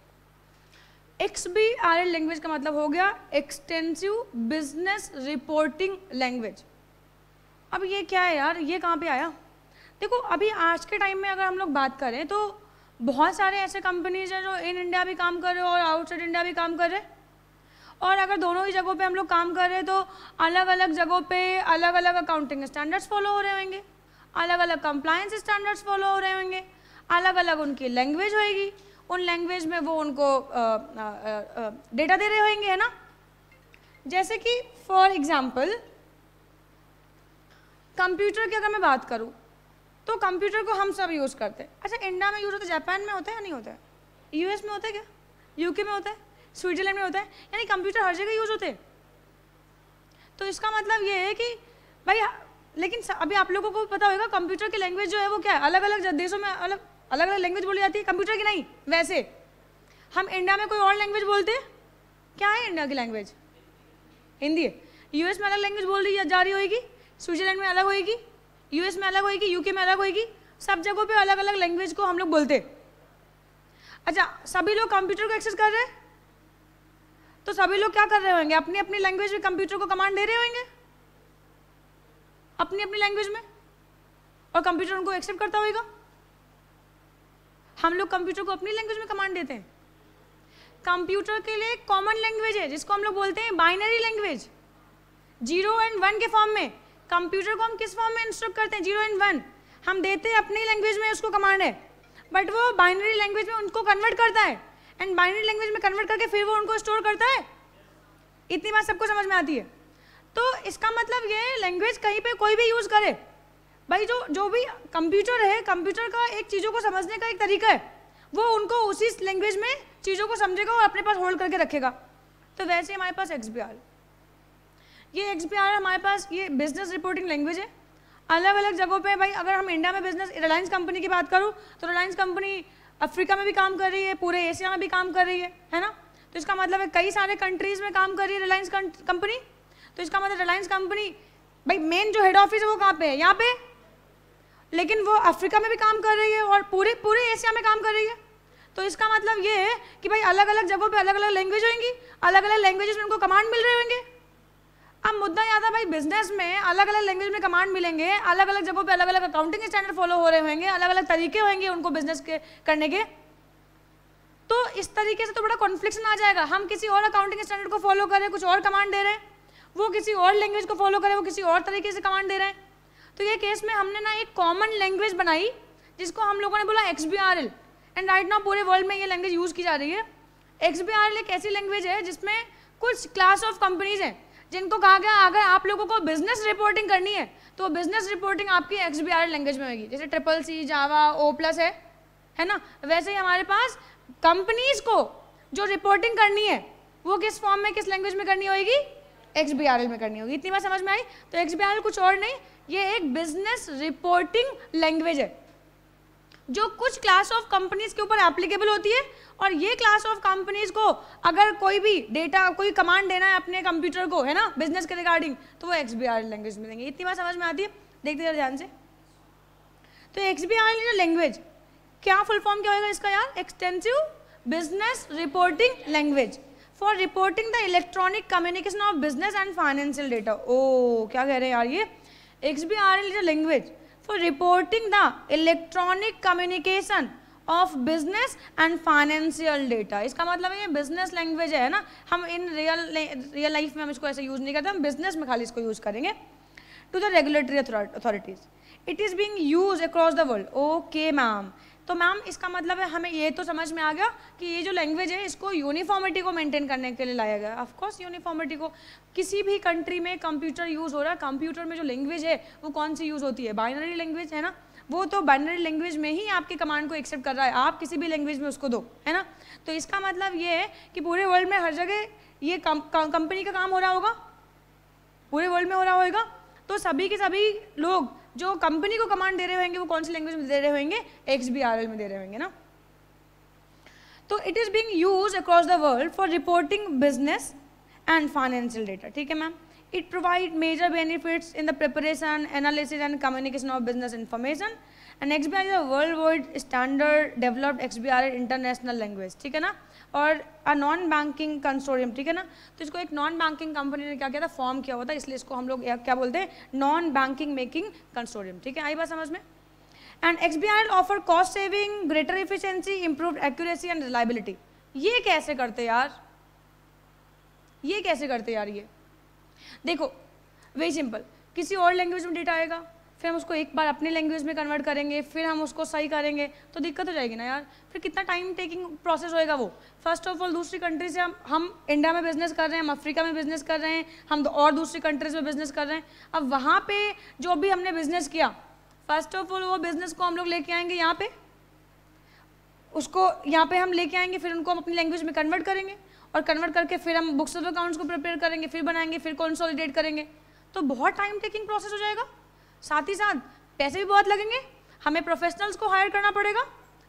X B R L language का मतलब हो गया एक्सटेंसिव बिजनेस रिपोर्टिंग लैंग्वेज अब ये क्या है यार ये कहाँ पे आया देखो अभी आज के टाइम में अगर हम लोग बात करें तो बहुत सारे ऐसे कंपनीज हैं जो इन इंडिया भी काम कर रहे हो और आउटसाइड इंडिया भी काम कर रहे हैं और अगर दोनों ही जगहों पे हम लोग काम कर रहे हैं तो अलग अलग जगहों पे अलग अलग अकाउंटिंग स्टैंडर्ड्स फॉलो हो रहे होंगे अलग अलग कंप्लायंस स्टैंडर्ड्स फॉलो हो रहे होंगे अलग अलग उनकी लैंग्वेज होएगी उन लैंग्वेज में वो उनको डेटा दे रहे होंगे है ना जैसे कि फॉर एग्ज़ाम्पल कंप्यूटर की अगर मैं बात करूँ तो कंप्यूटर को हम सब यूज़ करते हैं अच्छा इंडिया में यूज़ होता है जापान में होता है या नहीं होता है यूएस में होता है क्या यूके में होता है स्विट्जरलैंड में होता है यानी कंप्यूटर हर जगह यूज़ होते हैं तो इसका मतलब ये है कि भाई लेकिन अभी आप लोगों को पता होगा कंप्यूटर की लैंग्वेज जो है वो क्या है अलग अलग देशों में अलग अलग अलग लैंग्वेज बोली जाती है कंप्यूटर की नहीं वैसे हम इंडिया में कोई और लैंग्वेज बोलते हैं क्या है इंडिया की लैंग्वेज हिंदी यूएस में अलग लैंग्वेज बोल रही जा रही होगी स्विट्जरलैंड में अलग होएगी यूएस में अलग होएगी यूके में अलग होएगी सब जगहों पे अलग अलग लैंग्वेज को हम लोग बोलते अच्छा सभी लोग कंप्यूटर को एक्सेस कर रहे हैं तो सभी लोग क्या कर रहे होंगे अपनी अपनी लैंग्वेज में कंप्यूटर को कमांड दे रहे होंगे अपनी अपनी लैंग्वेज में और कंप्यूटर उनको एक्सेप्ट करता होगा हम लोग कंप्यूटर को अपनी लैंग्वेज में कमांड देते हैं कंप्यूटर के लिए कॉमन लैंग्वेज है जिसको हम लोग बोलते हैं binary language zero and one के फॉर्म में कंप्यूटर को हम किस फॉर्म में इंस्ट्रक्ट करते हैं जीरो एंड वन हम देते हैं अपनी लैंग्वेज में उसको कमांड है बट वो बाइनरी लैंग्वेज में उनको कन्वर्ट करता है एंड बाइनरी लैंग्वेज में कन्वर्ट करके फिर वो उनको स्टोर करता है इतनी बात सबको समझ में आती है तो इसका मतलब ये लैंग्वेज कहीं पे कोई भी यूज़ करे भाई जो जो भी कंप्यूटर है कंप्यूटर का एक चीज़ों को समझने का एक तरीका है वो उनको उसी लैंग्वेज में चीज़ों को समझेगा और अपने पास होल्ड करके रखेगा तो वैसे हमारे पास एक्स बी आर ये एक्स पी आर हमारे पास ये बिजनेस रिपोर्टिंग लैंग्वेज है अलग अलग जगहों पे भाई अगर हम इंडिया में बिजनेस रिलायंस कंपनी की बात करूँ तो रिलायंस कंपनी अफ्रीका में भी काम कर रही है पूरे एशिया में भी काम कर रही है है ना तो इसका मतलब है कई सारे कंट्रीज़ में काम कर रही है रिलायंस कंपनी तो इसका मतलब रिलायंस कंपनी भाई मेन जो हेड ऑफिस है वो कहाँ पे है यहाँ पे लेकिन वो अफ्रीका में भी काम कर रही है और पूरे पूरे एशिया में काम कर रही है तो इसका मतलब ये है कि भाई अलग अलग जगहों पे अलग अलग लैंग्वेज होंगी अलग अलग लैंग्वेजेस में उनको कमांड मिल रहे होंगे अब मुद्दा याद है भाई बिजनेस में अलग अलग लैंग्वेज में कमांड मिलेंगे अलग अलग जगहों पे अलग अलग अकाउंटिंग स्टैंडर्ड फॉलो हो रहे होंगे अलग अलग तरीके होंगे उनको बिजनेस के करने के तो इस तरीके से तो बड़ा कॉन्फ्लिक्शन आ जाएगा हम किसी और अकाउंटिंग स्टैंडर्ड को फॉलो करें कुछ और कमांड दे रहे हैं वो किसी और लैंग्वेज को फॉलो करें वो किसी और तरीके से कमांड दे रहे हैं तो ये केस में हमने ना एक कॉमन लैंग्वेज बनाई जिसको हम लोगों ने बोला X B R L and right now पूरे वर्ल्ड में ये लैंग्वेज यूज़ की जा रही है एक्स बी आर एल एक ऐसी लैंग्वेज है जिसमें कुछ क्लास ऑफ कंपनीज हैं जिनको कहा गया अगर आप लोगों को बिजनेस रिपोर्टिंग करनी है तो बिजनेस रिपोर्टिंग आपकी एक्स बी आर लैंग्वेज में होगी जैसे ट्रिपल सी जावा ओ प्लस है है ना वैसे ही हमारे पास कंपनीज को जो रिपोर्टिंग करनी है वो किस फॉर्म में किस लैंग्वेज में करनी होगी एक्स बी आर एल में करनी होगी इतनी बात समझ में आई तो एक्स बी आर एल कुछ और नहीं ये एक बिजनेस रिपोर्टिंग लैंग्वेज है जो कुछ क्लास ऑफ कंपनीज के ऊपर एप्लीकेबल होती है और ये क्लास ऑफ कंपनीज को अगर कोई भी डेटा कोई कमांड देना है अपने कंप्यूटर को है ना बिजनेस के रिगार्डिंग तो वो एक्स लैंग्वेज में देंगे इतनी बात समझ में आती है देखते जरा ध्यान से तो एक्स लैंग्वेज क्या फुल फॉर्म क्या होगा इसका यार extensive business reporting language for reporting the electronic communication of business and financial data ओ क्या कह रहे हैं यार ये X B R L language for reporting the electronic communication of business and financial data इसका मतलब ये बिजनेस लैंग्वेज है ना हम इन रियल रियल लाइफ में हम इसको ऐसे यूज़ नहीं करते हम बिजनेस में खाली इसको यूज़ करेंगे to the regulatory authorities it is being use across the world okay ma'am तो मैम इसका मतलब है हमें ये तो समझ में आ गया कि ये जो लैंग्वेज है इसको यूनिफॉर्मिटी को मेंटेन करने के लिए लाया गया ऑफकोर्स यूनिफॉर्मिटी को किसी भी कंट्री में कंप्यूटर यूज़ हो रहा है कंप्यूटर में जो लैंग्वेज है वो कौन सी यूज़ होती है बाइनरी लैंग्वेज है ना वो तो बाइनरी लैंग्वेज में ही आपके कमांड को एक्सेप्ट कर रहा है आप किसी भी लैंग्वेज में उसको दो है ना तो इसका मतलब ये है कि पूरे वर्ल्ड में हर जगह ये कंपनी का काम हो रहा होगा पूरे वर्ल्ड में हो रहा होगा तो सभी के सभी लोग जो कंपनी को कमांड दे रहे होंगे वो कौन सी लैंग्वेज में दे रहे होंगे एक्स में दे रहे होंगे ना तो it is being use across the world for reporting business and financial data ठीक है ma'am It analysis major benefits in the preparation, analysis and communication of business information. And XBR is a worldwide standard developed XBR international language, ठीक है ना और a non banking consortium ठीक है ना तो इसको एक नॉन बैंकिंग कंपनी ने क्या किया था फॉर्म किया हुआ था इसलिए इसको हम लोग क्या बोलते हैं नॉन बैंकिंग मेकिंग कंसोरियम ठीक है आई बात समझ में and X XBI offer cost saving greater efficiency improve accuracy and reliability ये कैसे करते यार ये कैसे करते यार ये देखो वेरी सिंपल किसी और लैंग्वेज में डेटा आएगा फिर हम उसको एक बार अपने लैंग्वेज में कन्वर्ट करेंगे फिर हम उसको सही करेंगे तो दिक्कत हो जाएगी ना यार फिर कितना टाइम टेकिंग प्रोसेस होएगा वो फर्स्ट ऑफ ऑल दूसरी कंट्री से हम हम इंडिया में बिजनेस कर रहे हैं हम अफ्रीका में बिजनेस कर रहे हैं हम और दूसरी कंट्रीज में बिजनेस कर रहे हैं अब वहाँ पर जो भी हमने बिजनेस किया फर्स्ट ऑफ ऑल वो बिजनेस को हम लोग लेके आएंगे यहाँ पर उसको यहाँ पे हम लेके आएंगे फिर उनको हम अपनी लैंग्वेज में कन्वर्ट करेंगे और कन्वर्ट करके फिर हम बुक्स ऑफ अकाउंट्स को प्रिपेयर करेंगे फिर बनाएंगे फिर कॉन्सोलिडेट करेंगे तो बहुत टाइम टेकिंग प्रोसेस हो जाएगा साथ ही साथ पैसे भी बहुत लगेंगे हमें प्रोफेशनल्स को हायर करना पड़ेगा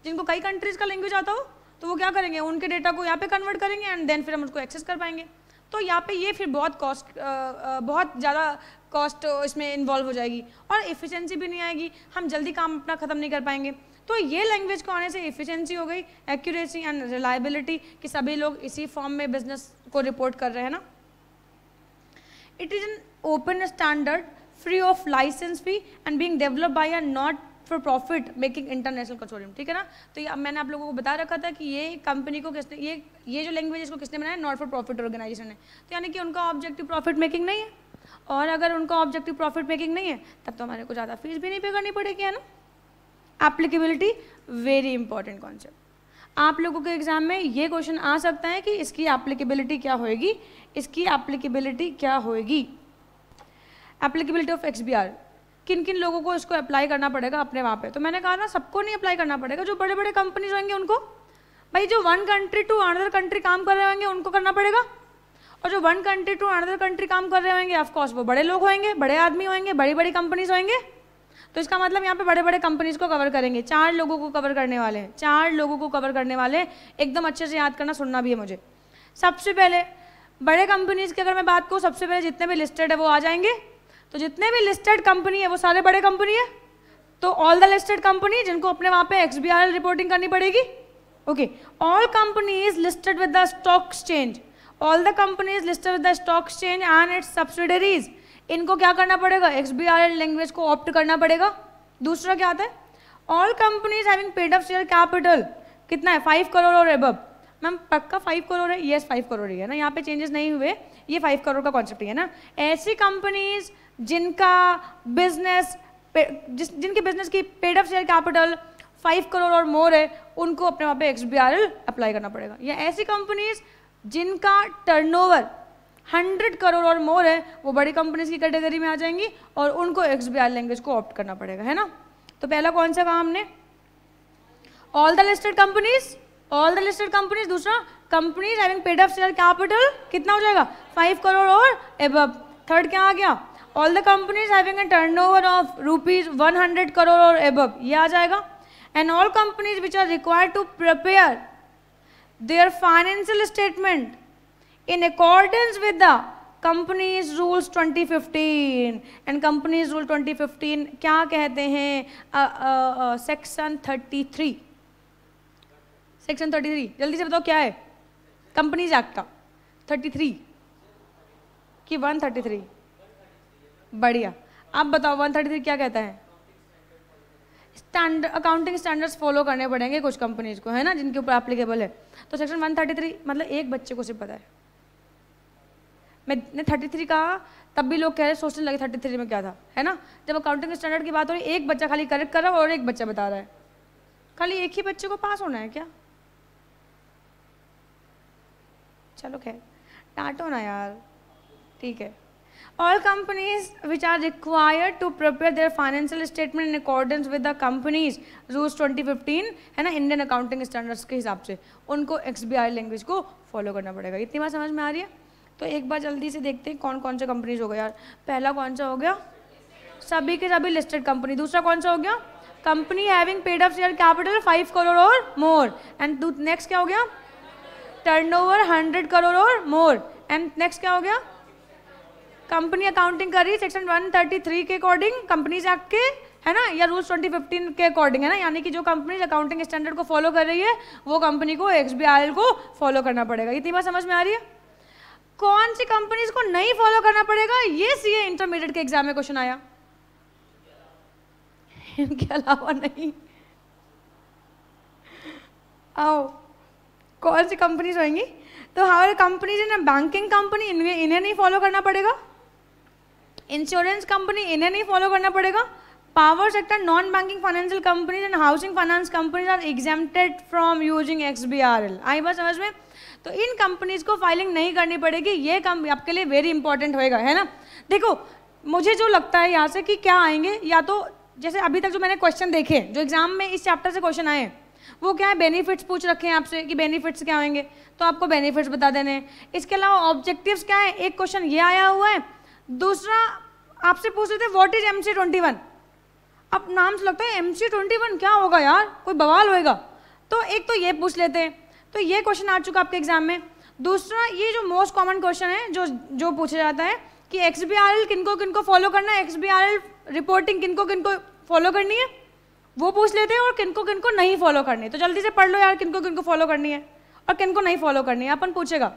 जिनको कई कंट्रीज़ का लैंग्वेज आता हो तो वो क्या करेंगे उनके डेटा को यहाँ पे कन्वर्ट करेंगे एंड देन फिर हम उसको एक्सेस कर पाएंगे तो यहाँ पे ये फिर बहुत कॉस्ट बहुत ज़्यादा कॉस्ट इसमें इन्वॉल्व हो जाएगी और एफिशिएंसी भी नहीं आएगी हम जल्दी काम अपना ख़त्म नहीं कर पाएंगे तो ये लैंग्वेज को आने से इफिशेंसी हो गई एक्यूरेसी एंड रिलायबिलिटी कि सभी लोग इसी फॉर्म में बिजनेस को रिपोर्ट कर रहे हैं ना it is an open standard free of license भी and being develop by a not for profit making international consortium ठीक है ना तो ये मैंने आप लोगों को बता रखा था कि ये कंपनी को किसने ये ये जो लैंग्वेज इसको किसने बनाया नॉट फॉर प्रॉफिट ऑर्गेनाइजेशन है तो यानी कि उनका ऑब्जेक्टिव प्रॉफिट मेकिंग नहीं है और अगर उनका ऑब्जेक्टिव प्रॉफिट मेकिंग नहीं है तब तो हमारे को ज़्यादा फीस भी नहीं पे करनी पड़ेगी है ना एप्लीकेबिलिटी वेरी इंपॉर्टेंट कॉन्सेप्ट आप लोगों के एग्ज़ाम में ये क्वेश्चन आ सकता है कि इसकी एप्लीकेबिलिटी क्या होएगी इसकी एप्लीकेबिलिटी क्या होएगी एप्लीकेबिलिटी ऑफ एक्स किन किन लोगों को इसको अप्लाई करना पड़ेगा अपने वहाँ पे तो मैंने कहा ना सबको नहीं अप्लाई करना पड़ेगा जो बड़े बड़े कंपनीज होंगे उनको भाई जो one country to another country काम कर रहे होंगे उनको करना पड़ेगा और जो one country to another country काम कर रहे होंगे ऑफकोर्स वो बड़े लोग होंगे बड़े आदमी होंगे बड़ी बड़ी कंपनीज होंगे तो इसका मतलब यहाँ पे बड़े बड़े कंपनीज को कवर करेंगे चार लोगों को कवर करने वाले हैं चार लोगों को कवर करने वाले हैं एकदम अच्छे से याद करना सुनना भी है मुझे सबसे पहले बड़े कंपनीज की अगर मैं बात करूँ सबसे पहले जितने भी लिस्टेड है वो आ जाएंगे तो जितने भी लिस्टेड कंपनी है वो सारे बड़े कंपनी है तो ऑल द लिस्टेड कंपनी जिनको अपने वहाँ पे एक्स रिपोर्टिंग करनी पड़ेगी okay all companies listed with the stock exchange all the companies listed with the stock exchange and its subsidiaries इनको क्या करना पड़ेगा X B R L language को ऑप्ट करना पड़ेगा दूसरा क्या आता है all companies having paid of share capital कितना है फाइव करोड़ और एबब मैम पक्का फाइव करोड़ है येस फाइव करोड़ ही है ना यहाँ पे चेंजेस नहीं हुए ये फाइव करोड़ का कॉन्सेप्ट ही है ना ऐसी कंपनीज जिनका बिजनेस जिस जिनके बिजनेस की paid of share capital five crore और मोर है उनको अपने वहाँ पे X B R L apply करना पड़ेगा या ऐसी कंपनीज जिनका टर्नओवर हंड्रेड करोड़ और मोर है वो बड़ी कंपनीज की कैटेगरी में आ जाएंगी और उनको एक्स बी आर लैंग्वेज को ऑप्ट करना पड़ेगा है ना तो पहला कौन सा कहा हमने all the listed companies all the listed companies दूसरा companies having paid up share capital कितना हो जाएगा फाइव करोड़ और एब थर्ड क्या आ गया all the companies having a turnover of rupees 100 crore और एब ये आ जाएगा and all companies which are required to prepare their financial statement in accordance with the companies rules 2015 and companies rule 2015 क्या कहते हैं सेक्शन 33 सेक्शन 33 जल्दी से बताओ क्या है कंपनीज एक्ट का 33 कि 133 बढ़िया आप बताओ 133 क्या कहता है स्टैंडर्ड अकाउंटिंग स्टैंडर्ड्स फॉलो करने पड़ेंगे कुछ कंपनीज को है ना जिनके ऊपर एप्लीकेबल है तो सेक्शन 133 मतलब एक बच्चे को सिर्फ पता है मैंने थर्टी थ्री कहा तब भी लोग कह रहे सोचने लगे थर्टी थ्री में क्या था है ना जब अकाउंटिंग स्टैंडर्ड की बात हो रही है एक बच्चा खाली करेक्ट कर रहा है और एक बच्चा बता रहा है खाली एक ही बच्चे को पास होना है क्या चलो खैर डांटो ना यार ठीक है all companies which are required to prepare their financial statement in accordance with the companies rules 2015 है ना इंडियन अकाउंटिंग स्टैंडर्ड्स के हिसाब से उनको एक्स लैंग्वेज को फॉलो करना पड़ेगा इतनी बात समझ में आ रही है तो एक बार जल्दी से देखते हैं कौन कौन सा कंपनीज हो गया यार पहला कौन सा हो गया सभी के सभी लिस्टेड कंपनी दूसरा कौन सा हो गया company having paid up share capital five crore और मोर एंड नेक्स्ट क्या हो गया टर्नओवर हंड्रेड करोड़ और मोर एंड नेक्स्ट क्या हो गया कंपनी अकाउंटिंग कर रही है सेक्शन 133 के अकॉर्डिंग कंपनीज एक्ट के है ना या रूल्स 2015 के अकॉर्डिंग है ना यानी कि जो कंपनीज अकाउंटिंग स्टैंडर्ड को फॉलो कर रही है वो कंपनी को एक्स को फॉलो करना पड़ेगा इतनी बात समझ में आ रही है कौन सी कंपनीज को नहीं फॉलो करना पड़ेगा ये सीए इंटरमीडिएट के एग्जाम में क्वेश्चन आया इनके अलावा नहीं आओ कौन सी कंपनीज होंगी तो हमारे कंपनीज है ना बैंकिंग कंपनी इन्हें नहीं फॉलो करना पड़ेगा इंश्योरेंस कंपनी इन्हें नहीं फॉलो करना पड़ेगा power sector non banking financial companies and housing finance companies are exempted from using xbrl आई बात समझ में तो इन कंपनीज को फाइलिंग नहीं करनी पड़ेगी ये कम आपके लिए वेरी इंपॉर्टेंट होएगा है ना देखो मुझे जो लगता है यहाँ से कि क्या आएंगे या तो जैसे अभी तक जो मैंने क्वेश्चन देखे जो एग्जाम में इस चैप्टर से क्वेश्चन आए वो क्या है बेनिफिट्स पूछ रखे हैं आपसे कि बेनिफिट्स क्या होंगे तो आपको बेनिफिट्स बता देने हैं इसके अलावा ऑब्जेक्टिव्स क्या है एक क्वेश्चन ये आया हुआ है दूसरा आपसे पूछ रहे थे what is M C twenty one अब नाम से लगता है एम सी ट्वेंटी वन क्या होगा यार कोई बवाल होएगा तो एक तो ये पूछ लेते हैं तो ये क्वेश्चन आ चुका आपके एग्जाम में दूसरा ये जो मोस्ट कॉमन क्वेश्चन है जो जो पूछा जाता है कि एक्स बी आर एल किनको किनको फॉलो करना है X B R L reporting किनको किनको फॉलो करनी है वो पूछ लेते हैं और किनको किनको नहीं फॉलो करनी है तो जल्दी से पढ़ लो यार किनको किनको फॉलो करनी है और किनको नहीं फॉलो करनी है अपन पूछेगा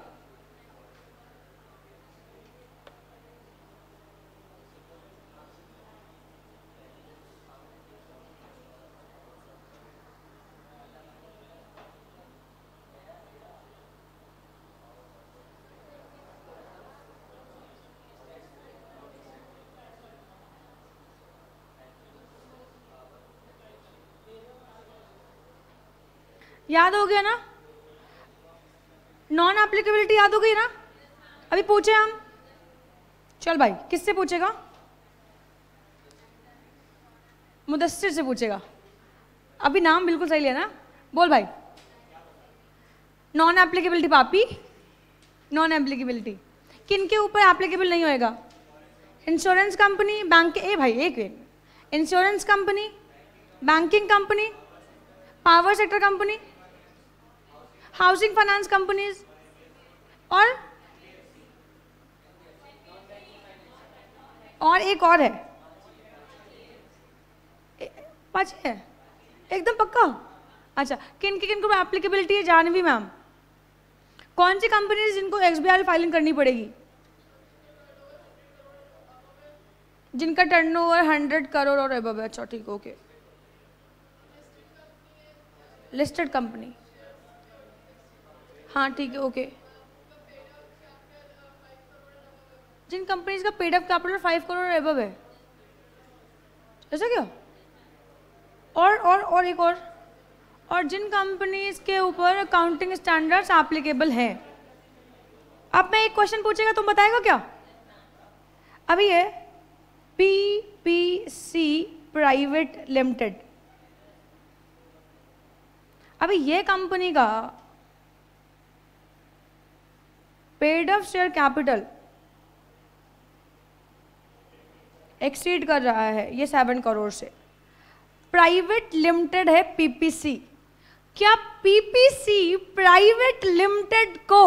याद हो गया ना नॉन एप्लीकेबिलिटी याद हो गई ना अभी पूछे हम चल भाई किससे पूछेगा मुदस्सिर से पूछेगा अभी नाम बिल्कुल सही लिया ना बोल भाई नॉन एप्लीकेबिलिटी पापी नॉन एप्लीकेबिलिटी किन के ऊपर एप्लीकेबल नहीं होएगा इंश्योरेंस कंपनी बैंक ए भाई एक insurance company banking company power sector company housing finance companies और और एक और है पाँच है एकदम पक्का अच्छा किन के किन को एप्लीकेबिलिटी है जानवी मैम कौन सी कंपनीज जिनको एक्सबीआर फाइलिंग करनी पड़ेगी जिनका टर्नओवर हंड्रेड करोड़ और अब अच्छा ठीक ओके लिस्टेड कंपनी हाँ ठीक है ओके जिन कंपनीज का paid up capital five crore above है ऐसा क्या और और और एक और और जिन कंपनीज के ऊपर अकाउंटिंग स्टैंडर्ड्स एप्लीकेबल है अब मैं एक क्वेश्चन पूछेगा तुम बताएगा क्या अभी है P P C private limited अभी ये कंपनी का paid of share capital exceed कर रहा है ये सेवन करोड़ से प्राइवेट लिमिटेड है पीपीसी क्या पीपीसी प्राइवेट लिमिटेड को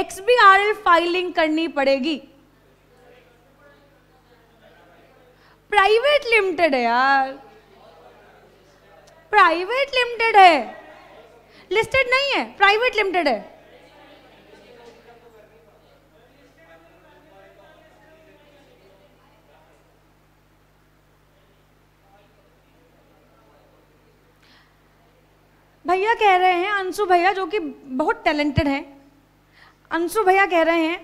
एक्सबीआरएल फाइलिंग करनी पड़ेगी प्राइवेट लिमिटेड है यार प्राइवेट लिमिटेड है लिस्टेड नहीं है प्राइवेट लिमिटेड है भैया कह रहे हैं अंशु भैया जो कि बहुत टैलेंटेड हैं अंशु भैया कह रहे हैं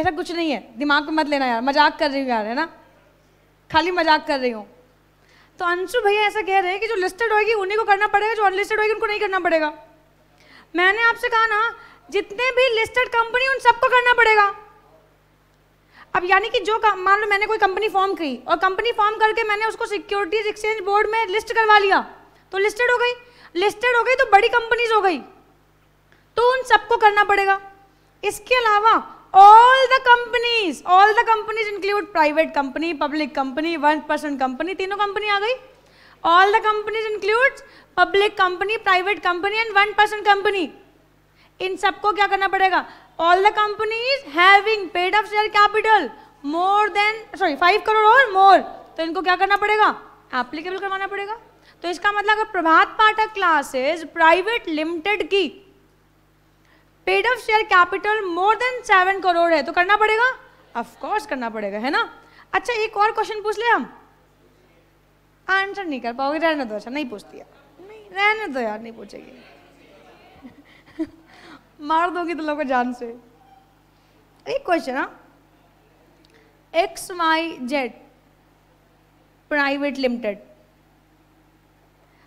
ऐसा कुछ नहीं है दिमाग में मत लेना यार मजाक कर रही हूँ यार है ना खाली मजाक कर रही हूँ तो अंशु भैया ऐसा कह रहे हैं कि जो लिस्टेड होगी उन्हीं को करना पड़ेगा जो अनलिस्टेड होगी उनको नहीं करना पड़ेगा मैंने आपसे कहा ना जितने भी लिस्टेड कंपनी उन सबको करना पड़ेगा अब यानी कि जो मान लो मैंने कोई कंपनी फॉर्म की और कंपनी फॉर्म करके मैंने उसको सिक्योरिटीज एक्सचेंज बोर्ड में लिस्ट करवा लिया तो लिस्टेड हो गई लिस्टेड हो गई तो बड़ी कंपनीज हो गई तो उन सबको करना पड़ेगा इसके अलावा all the companies all the companies include private company public company one person company तीनों कंपनी आ गई all the companies include public company private company and one person company इन सबको क्या करना पड़ेगा all the companies having paid of share capital more than sorry five crore और more तो इनको क्या करना पड़ेगा एप्लीकेबल करवाना पड़ेगा तो इसका मतलब अगर Prabhat Pathak classes private limited की paid of share capital more than seven crore है तो करना पड़ेगा ऑफ कोर्स करना पड़ेगा है ना अच्छा एक और क्वेश्चन पूछ ले हम आंसर नहीं कर पाओगे रहने दो अच्छा नहीं पूछती है नहीं रहने दो यार नहीं पूछेगी मार दोगी तो लोगों जान से एक क्वेश्चन हाँ X Y Z private limited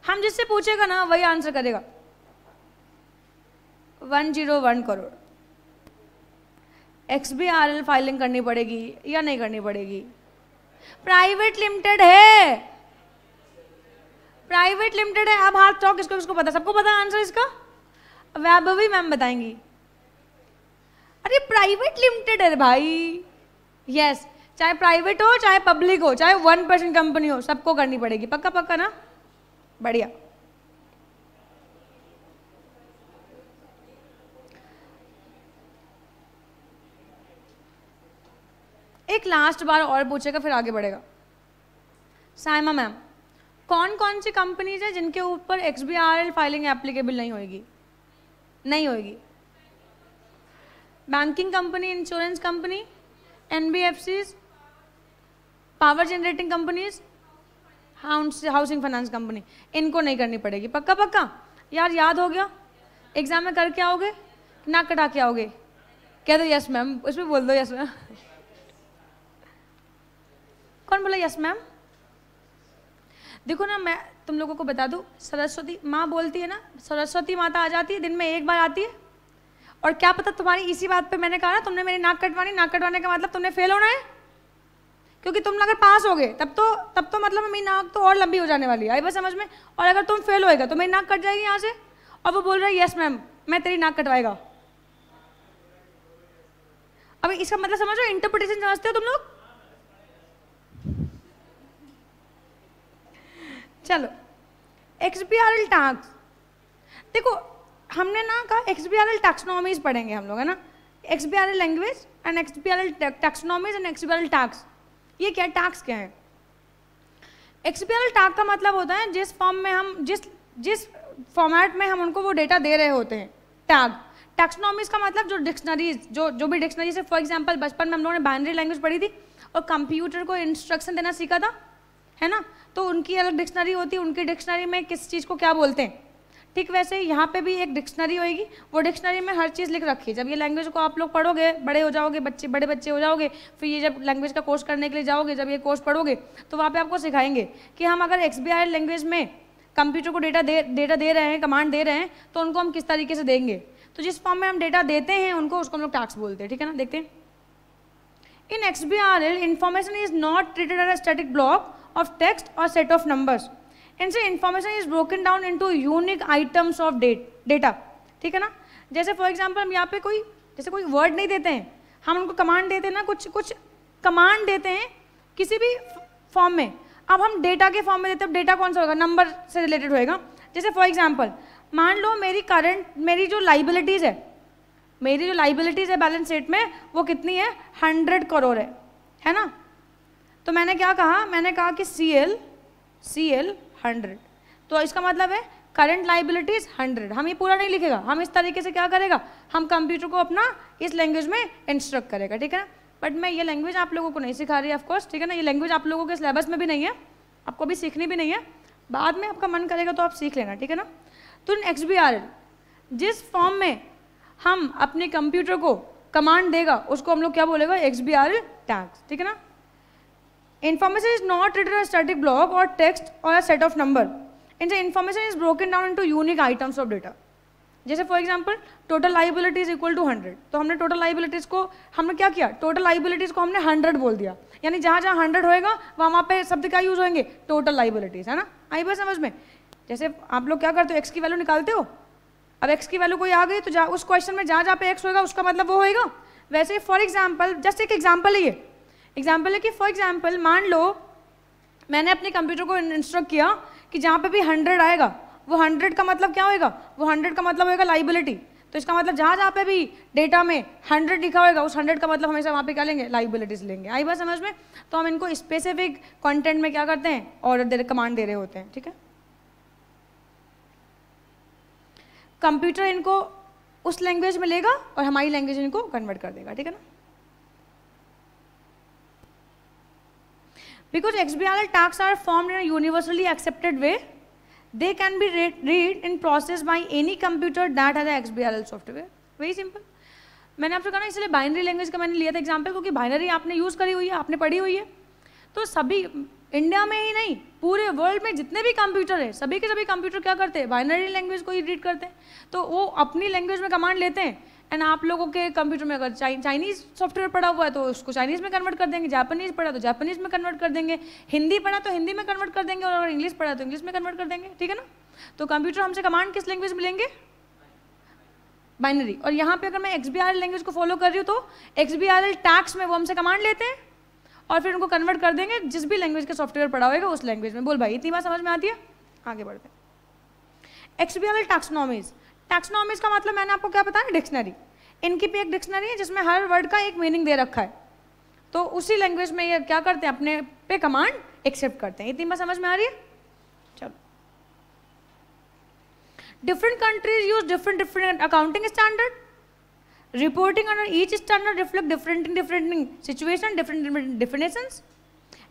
हम जिससे पूछेगा ना वही आंसर करेगा one zero one crore X B R L filing करनी पड़ेगी या नहीं करनी पड़ेगी प्राइवेट लिमिटेड है प्राइवेट लिमिटेड है अब हाथ टॉक इसको किसको पता सबको पता आंसर इसका वैभवी मैम बताएंगी अरे प्राइवेट लिमिटेड है भाई यस चाहे प्राइवेट हो चाहे पब्लिक हो चाहे वन परसेंट कंपनी हो सबको करनी पड़ेगी पक्का पक्का ना बढ़िया एक लास्ट बार और पूछेगा फिर आगे बढ़ेगा साइमा मैम कौन कौन सी कंपनीज है जिनके ऊपर X B R L filing applicable नहीं होगी नहीं होगी banking company insurance company NBFC power generating companies housing finance company इनको नहीं करनी पड़ेगी पक्का पक्का यार याद हो गया एग्जाम में करके आओगे ना कटा के आओगे कह दो यस मैम उसमें बोल दो यस मैम कौन बोला यस मैम देखो ना मैं तुम लोगों को बता दूँ सरस्वती माँ बोलती है ना सरस्वती माता आ जाती है दिन में एक बार आती है और क्या पता तुम्हारी इसी बात पे मैंने कहा ना तुमने मेरी नाक कटवानी नाक कटवाने का मतलब तुमने फेल होना है क्योंकि तुम अगर पास हो गए तब तो तब तो मतलब मेरी नाक तो और लंबी हो जाने वाली है आई बस समझ में और अगर तुम फेल होएगा तो मेरी नाक कट जाएगी यहाँ से और वो बोल रहा है यस मैम मैं तेरी नाक कटवाएगा अब इसका मतलब समझो इंटरप्रिटेशन समझते हो तुम लोग चलो X B R L tax देखो हमने ना कहा X B R L taxonomies पढ़ेंगे हम लोग है ना X B R L language and X B R L taxonomies and X B R L tax ये क्या टैक्स क्या है एक्सपीएल टैग का मतलब होता है जिस फॉर्म में हम जिस जिस फॉर्मेट में हम उनको वो डेटा दे रहे होते हैं टैग टैक्सनॉमीज का मतलब जो डिक्शनरीज जो जो भी डिक्शनरीज है फॉर एग्जाम्पल बचपन में हम लोगों ने बाइनरी लैंग्वेज पढ़ी थी और कंप्यूटर को इंस्ट्रक्शन देना सीखा था है ना तो उनकी अलग डिक्शनरी होती है उनकी डिक्शनरी में किस चीज़ को क्या बोलते हैं ठीक वैसे यहाँ पे भी एक डिक्शनरी होएगी वो डिक्शनरी में हर चीज़ लिख रखी है जब ये लैंग्वेज को आप लोग पढ़ोगे बड़े हो जाओगे बच्चे बड़े बच्चे हो जाओगे फिर ये जब लैंग्वेज का कोर्स करने के लिए जाओगे जब ये कोर्स पढ़ोगे तो वहाँ पर आपको सिखाएंगे कि हम अगर एक्स लैंग्वेज में कंप्यूटर को डेटा दे डेटा दे रहे हैं कमांड दे रहे हैं तो उनको हम किस तरीके से देंगे तो जिस फॉर्म में हम डेटा देते हैं उनको उसको हम लोग टास्क बोलते हैं ठीक है ना देखते हैं in X B R L information is not treated as a static block of text और सेट ऑफ नंबर्स इनसे information is broken down into unique items of data ठीक है ना जैसे फॉर एग्जाम्पल हम यहाँ पे कोई जैसे कोई वर्ड नहीं देते हैं हम उनको कमांड देते हैं ना कुछ कुछ कमांड देते हैं किसी भी फॉर्म में अब हम डेटा के फॉर्म में देते हैं डेटा कौन सा होगा नंबर से रिलेटेड होएगा जैसे फॉर एग्जाम्पल मान लो मेरी करंट मेरी जो लाइबिलिटीज़ है मेरी जो लाइबिलिटीज़ है बैलेंस शीट में वो कितनी है हंड्रेड करोड़ है है ना तो मैंने क्या कहा मैंने कहा कि C L C L hundred तो इसका मतलब है करंट लाइबिलिटीज हंड्रेड हम ये पूरा नहीं लिखेगा हम इस तरीके से क्या करेगा हम कंप्यूटर को अपना इस लैंग्वेज में इंस्ट्रक्ट करेगा ठीक है ना बट मैं ये लैंग्वेज आप लोगों को नहीं सिखा रही ऑफकोर्स ठीक है ना ये लैंग्वेज आप लोगों के सिलेबस में भी नहीं है आपको अभी सीखनी भी नहीं है बाद में आपका मन करेगा तो आप सीख लेना ठीक है ना तो एक्स बी आर जिस फॉर्म में हम अपने कंप्यूटर को कमांड देगा उसको हम लोग क्या बोलेगा एक्स बी आर टैग्स ठीक है ना Information is not written on a static block or text or a set of number. And the information is broken down into unique items of data. जैसे for example total liabilities equal to hundred तो हमने total liabilities को हमने क्या किया total liabilities को हमने hundred बोल दिया यानी जहाँ जहाँ हंड्रेड होएगा वहाँ वहाँ पे शब्द क्या यूज होंगे टोटल लाइबिलिटीज है ना आई बस समझ में जैसे आप लोग क्या करते हो एक्स की वैल्यू निकालते हो अब एक्स की वैल्यू कोई आ गई तो उस क्वेश्चन में जहाँ जहाँ पे एक्स होएगा उसका मतलब वो होएगा वैसे फॉर एग्जाम्पल जस्ट एक एग्जाम्पल है ये एग्जाम्पल है कि फॉर एग्जाम्पल मान लो मैंने अपने कंप्यूटर को इंस्ट्रक्ट किया कि जहाँ पे भी हंड्रेड आएगा वो हंड्रेड का मतलब क्या होएगा वो हंड्रेड का मतलब होएगा लाइबिलिटी तो इसका मतलब जहाँ जहाँ पे भी डेटा में हंड्रेड लिखा होगा उस हंड्रेड का मतलब हमेशा वहाँ पे क्या लेंगे लाइबिलिटीज लेंगे आई बात समझ में तो हम इनको स्पेसिफिक कॉन्टेंट में क्या करते हैं ऑर्डर दे कमांड दे रहे होते हैं ठीक है कंप्यूटर इनको उस लैंग्वेज में लेगा और हमारी लैंग्वेज इनको कन्वर्ट कर देगा ठीक है ना Because XBRL tags are formed in a universally accepted way, they can be read, process and processed by any computer that has a XBRL software. Very simple. मैंने आपसे कहा ना इसलिए बाइनरी लैंग्वेज का मैंने लिया था एग्जाम्पल क्योंकि बाइनरी आपने यूज़ करी हुई है आपने पढ़ी हुई है तो सभी इंडिया में ही नहीं पूरे वर्ल्ड में जितने भी कंप्यूटर है सभी के सभी कंप्यूटर क्या करते हैं बाइनरी लैंग्वेज को ही रीड करते हैं तो वो अपनी लैंग्वेज में कमांड लेते हैं एंड आप लोगों के कंप्यूटर में अगर चाइनीज़ सॉफ्टवेयर पढ़ा हुआ है तो उसको चाइनीज़ में कन्वर्ट कर देंगे जापानीज़ पढ़ा तो जापानीज़ में कन्वर्ट कर देंगे हिंदी पढ़ा तो हिंदी में कन्वर्ट कर देंगे और अगर इंग्लिश पढ़ा तो इंग्लिश में कन्वर्ट कर देंगे ठीक है ना तो कंप्यूटर हमसे कमांड किस लैंग्वेज में लेंगे बाइनरी और यहाँ पे अगर मैं एक्स लैंग्वेज को फॉलो कर रही हूँ तो एक्स टैक्स में वो हमसे कमांड लेते हैं और फिर उनको कन्वर्ट कर देंगे जिस भी लैंग्वेज का सॉफ्टवेयर पढ़ा होगा उस लैंग्वेज में बोल भाई इतनी बात समझ में आती है आगे बढ़ते हैं एक्स बी टैक्सनॉमीज़ टैक्सनॉमीज का मतलब मैंने आपको क्या बताया डिक्शनरी इनकी भी एक डिक्शनरी है जिसमें हर वर्ड का एक मीनिंग दे रखा है तो उसी लैंग्वेज में ये क्या करते हैं अपने पे कमांड एक्सेप्ट करते हैं इतनी बात समझ में आ रही है चलो different countries use different different accounting standard reporting under each standard reflect different in different situation different different definitions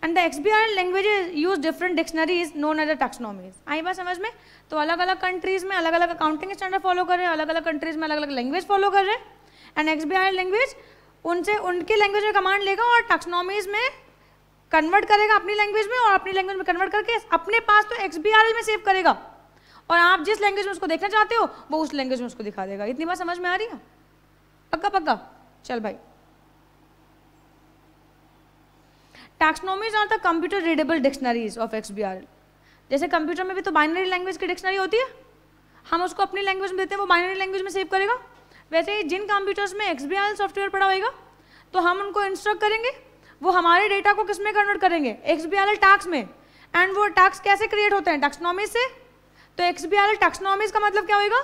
and the XBR language use different dictionaries known as a taxonomies आई बात समझ में तो अलग अलग कंट्रीज में अलग अलग अकाउंटिंग स्टैंडर्ड फॉलो कर रहे हैं अलग अलग कंट्रीज में अलग अलग लैंग्वेज फॉलो कर रहे हैं एंड एक्सबीआर लैंग्वेज उनसे उनके लैंग्वेज में कमांड लेगा और टैक्सनॉमीज में कन्वर्ट करेगा अपनी लैंग्वेज में और अपनी लैंग्वेज में कन्वर्ट करके अपने पास तो एक्स में सेव करेगा और आप जिस लैंग्वेज में उसको देखना चाहते हो वो उस लैंग्वेज में उसको दिखा देगा इतनी बात समझ में आ रही है पक्का पक्का चल भाई taxonomies are the computer readable dictionaries of X B जैसे कंप्यूटर में भी तो बाइनरी लैंग्वेज की डिक्शनरी होती है हम उसको अपनी लैंग्वेज में देते हैं वो बाइनरी लैंग्वेज में सेव करेगा वैसे ही जिन कंप्यूटर्स में एक्स बी आर सॉफ्टवेयर पड़ा होगा तो हम उनको इंस्ट्रक्ट करेंगे वो हमारे डेटा को किस में कन्वर्ट करेंगे एक्स टैक्स में एंड वो टैक्स कैसे क्रिएट होते हैं टैक्सनॉमीज से तो एक्स बी आर टैक्सनॉमीज का मतलब क्या होगा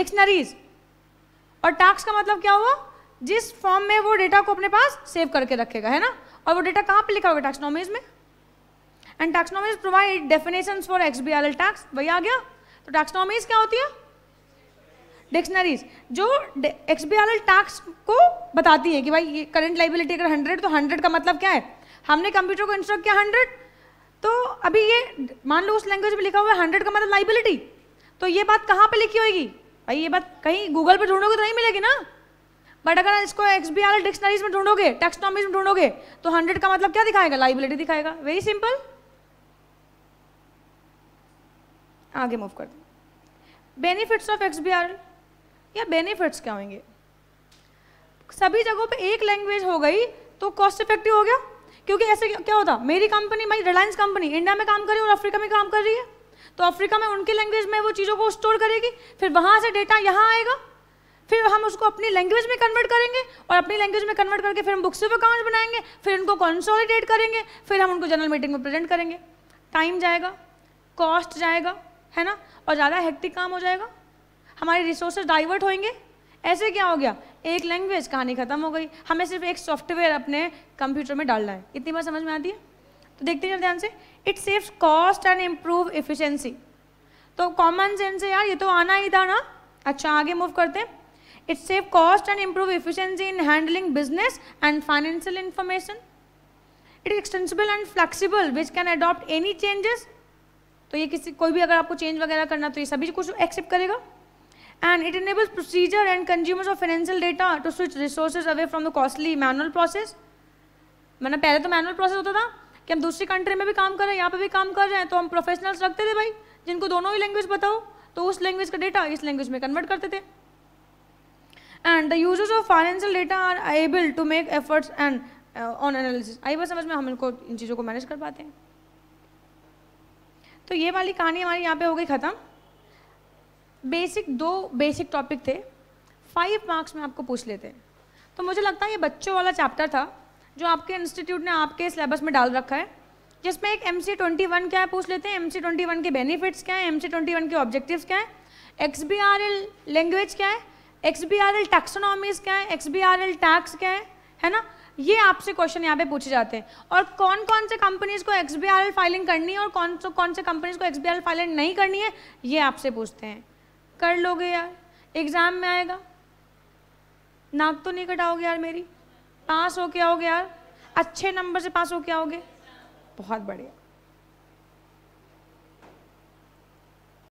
डिक्शनरीज और टैक्स का मतलब क्या हुआ जिस फॉर्म में वो डेटा को अपने पास सेव करके रखेगा है ना और वो डेटा कहाँ पे लिखा होगा टैक्सनॉमीज में and taxonomies provide definition for X B R L tax वही आ गया तो टैक्सनॉमीज क्या होती है डिक्शनरीज जो X B R L tax को बताती है कि भाई ये करंट लाइबिलिटी अगर हंड्रेड तो हंड्रेड का मतलब क्या है हमने कंप्यूटर को इंस्ट्रक्ट किया हंड्रेड तो अभी ये मान लो उस लैंग्वेज में लिखा हुआ है हंड्रेड का मतलब लाइबिलिटी तो ये बात कहाँ पे लिखी होगी भाई ये बात कहीं गूगल पे ढूंढोगे तो नहीं मिलेगी ना बट अगर इसको एक्स बी आर डिक्शनरीज में ढूंढोगे टेक्सनॉमीज में ढूंढोगे तो हंड्रेड का मतलब क्या दिखाएगा लाइबिलिटी दिखाएगा वेरी सिंपल आगे मूव कर benefits of X B R या बेनिफिट्स क्या होंगे सभी जगहों पे एक लैंग्वेज हो गई तो कॉस्ट इफेक्टिव हो गया क्योंकि ऐसे क्या होता मेरी कंपनी मेरी रिलायंस कंपनी इंडिया में काम कर रही है और अफ्रीका में काम कर रही है तो अफ्रीका में उनकी लैंग्वेज में वो चीज़ों को स्टोर करेगी फिर वहाँ से डेटा यहाँ आएगा हम उसको अपनी लैंग्वेज में कन्वर्ट करेंगे और अपनी लैंग्वेज में कन्वर्ट करके फिर हम बुक्स ऑफ अकाउंट्स बनाएंगे फिर उनको कंसोलिडेट करेंगे फिर हम उनको जनरल मीटिंग में प्रेजेंट करेंगे टाइम जाएगा कॉस्ट जाएगा है ना और ज़्यादा हेक्टिक काम हो जाएगा हमारे रिसोर्सेज डाइवर्ट होंगे ऐसे क्या हो गया एक लैंग्वेज कहानी ख़त्म हो गई हमें सिर्फ एक सॉफ्टवेयर अपने कंप्यूटर में डालना है इतनी बार समझ में आती है तो देखते हैं ध्यान से it saves cost and improve efficiency तो कॉमन सेंस है यार ये तो आना ही था ना अच्छा आगे मूव करते हैं it save cost and improve efficiency in handling business and financial information it is extensible and flexible which can adopt any changes तो ये किसी कोई भी अगर आपको चेंज वगैरह करना तो ये सभी कुछ एक्सेप्ट करेगा and it enables procedure and consumers of financial data to switch resources away from the costly manual process मैंने पहले तो मैनुअल प्रोसेस होता था कि हम दूसरी कंट्री में भी काम कर रहे हैं यहाँ पर भी काम कर रहे हैं तो हम प्रोफेशनल्स रखते थे भाई जिनको दोनों ही लैंग्वेज बताओ तो उस लैंग्वेज का डेटा इस लैंग्वेज में कन्वर्ट करते थे and the users of financial data are able to make efforts and on analysis आई बस समझ में हम इनको इन चीज़ों को मैनेज कर पाते हैं तो ये वाली कहानी हमारी यहाँ पे हो गई ख़त्म बेसिक दो बेसिक टॉपिक थे फाइव मार्क्स में आपको पूछ लेते हैं तो मुझे लगता है ये बच्चों वाला चैप्टर था जो आपके इंस्टीट्यूट ने आपके सिलेबस में डाल रखा है जिसमें एक एम सी ट्वेंटी वन क्या है पूछ लेते हैं एम सी ट्वेंटी वन के बेनिफिट्स क्या है एम सी ट्वेंटी वन के ऑब्जेक्टिव क्या है X B R L language क्या है X B R L taxonomies क्या है X B R L tax क्या है है ना ये आपसे क्वेश्चन यहाँ पे पूछे जाते हैं और कौन कौन से कंपनीज को X B R L filing करनी है और कौन सो कौन से कंपनीज को X B R L filing नहीं करनी है ये आपसे पूछते हैं कर लोगे यार एग्ज़ाम में आएगा नाक तो नहीं कटाओगे यार मेरी पास हो क्या आओगे यार अच्छे नंबर से पास हो क्या आओगे बहुत बढ़िया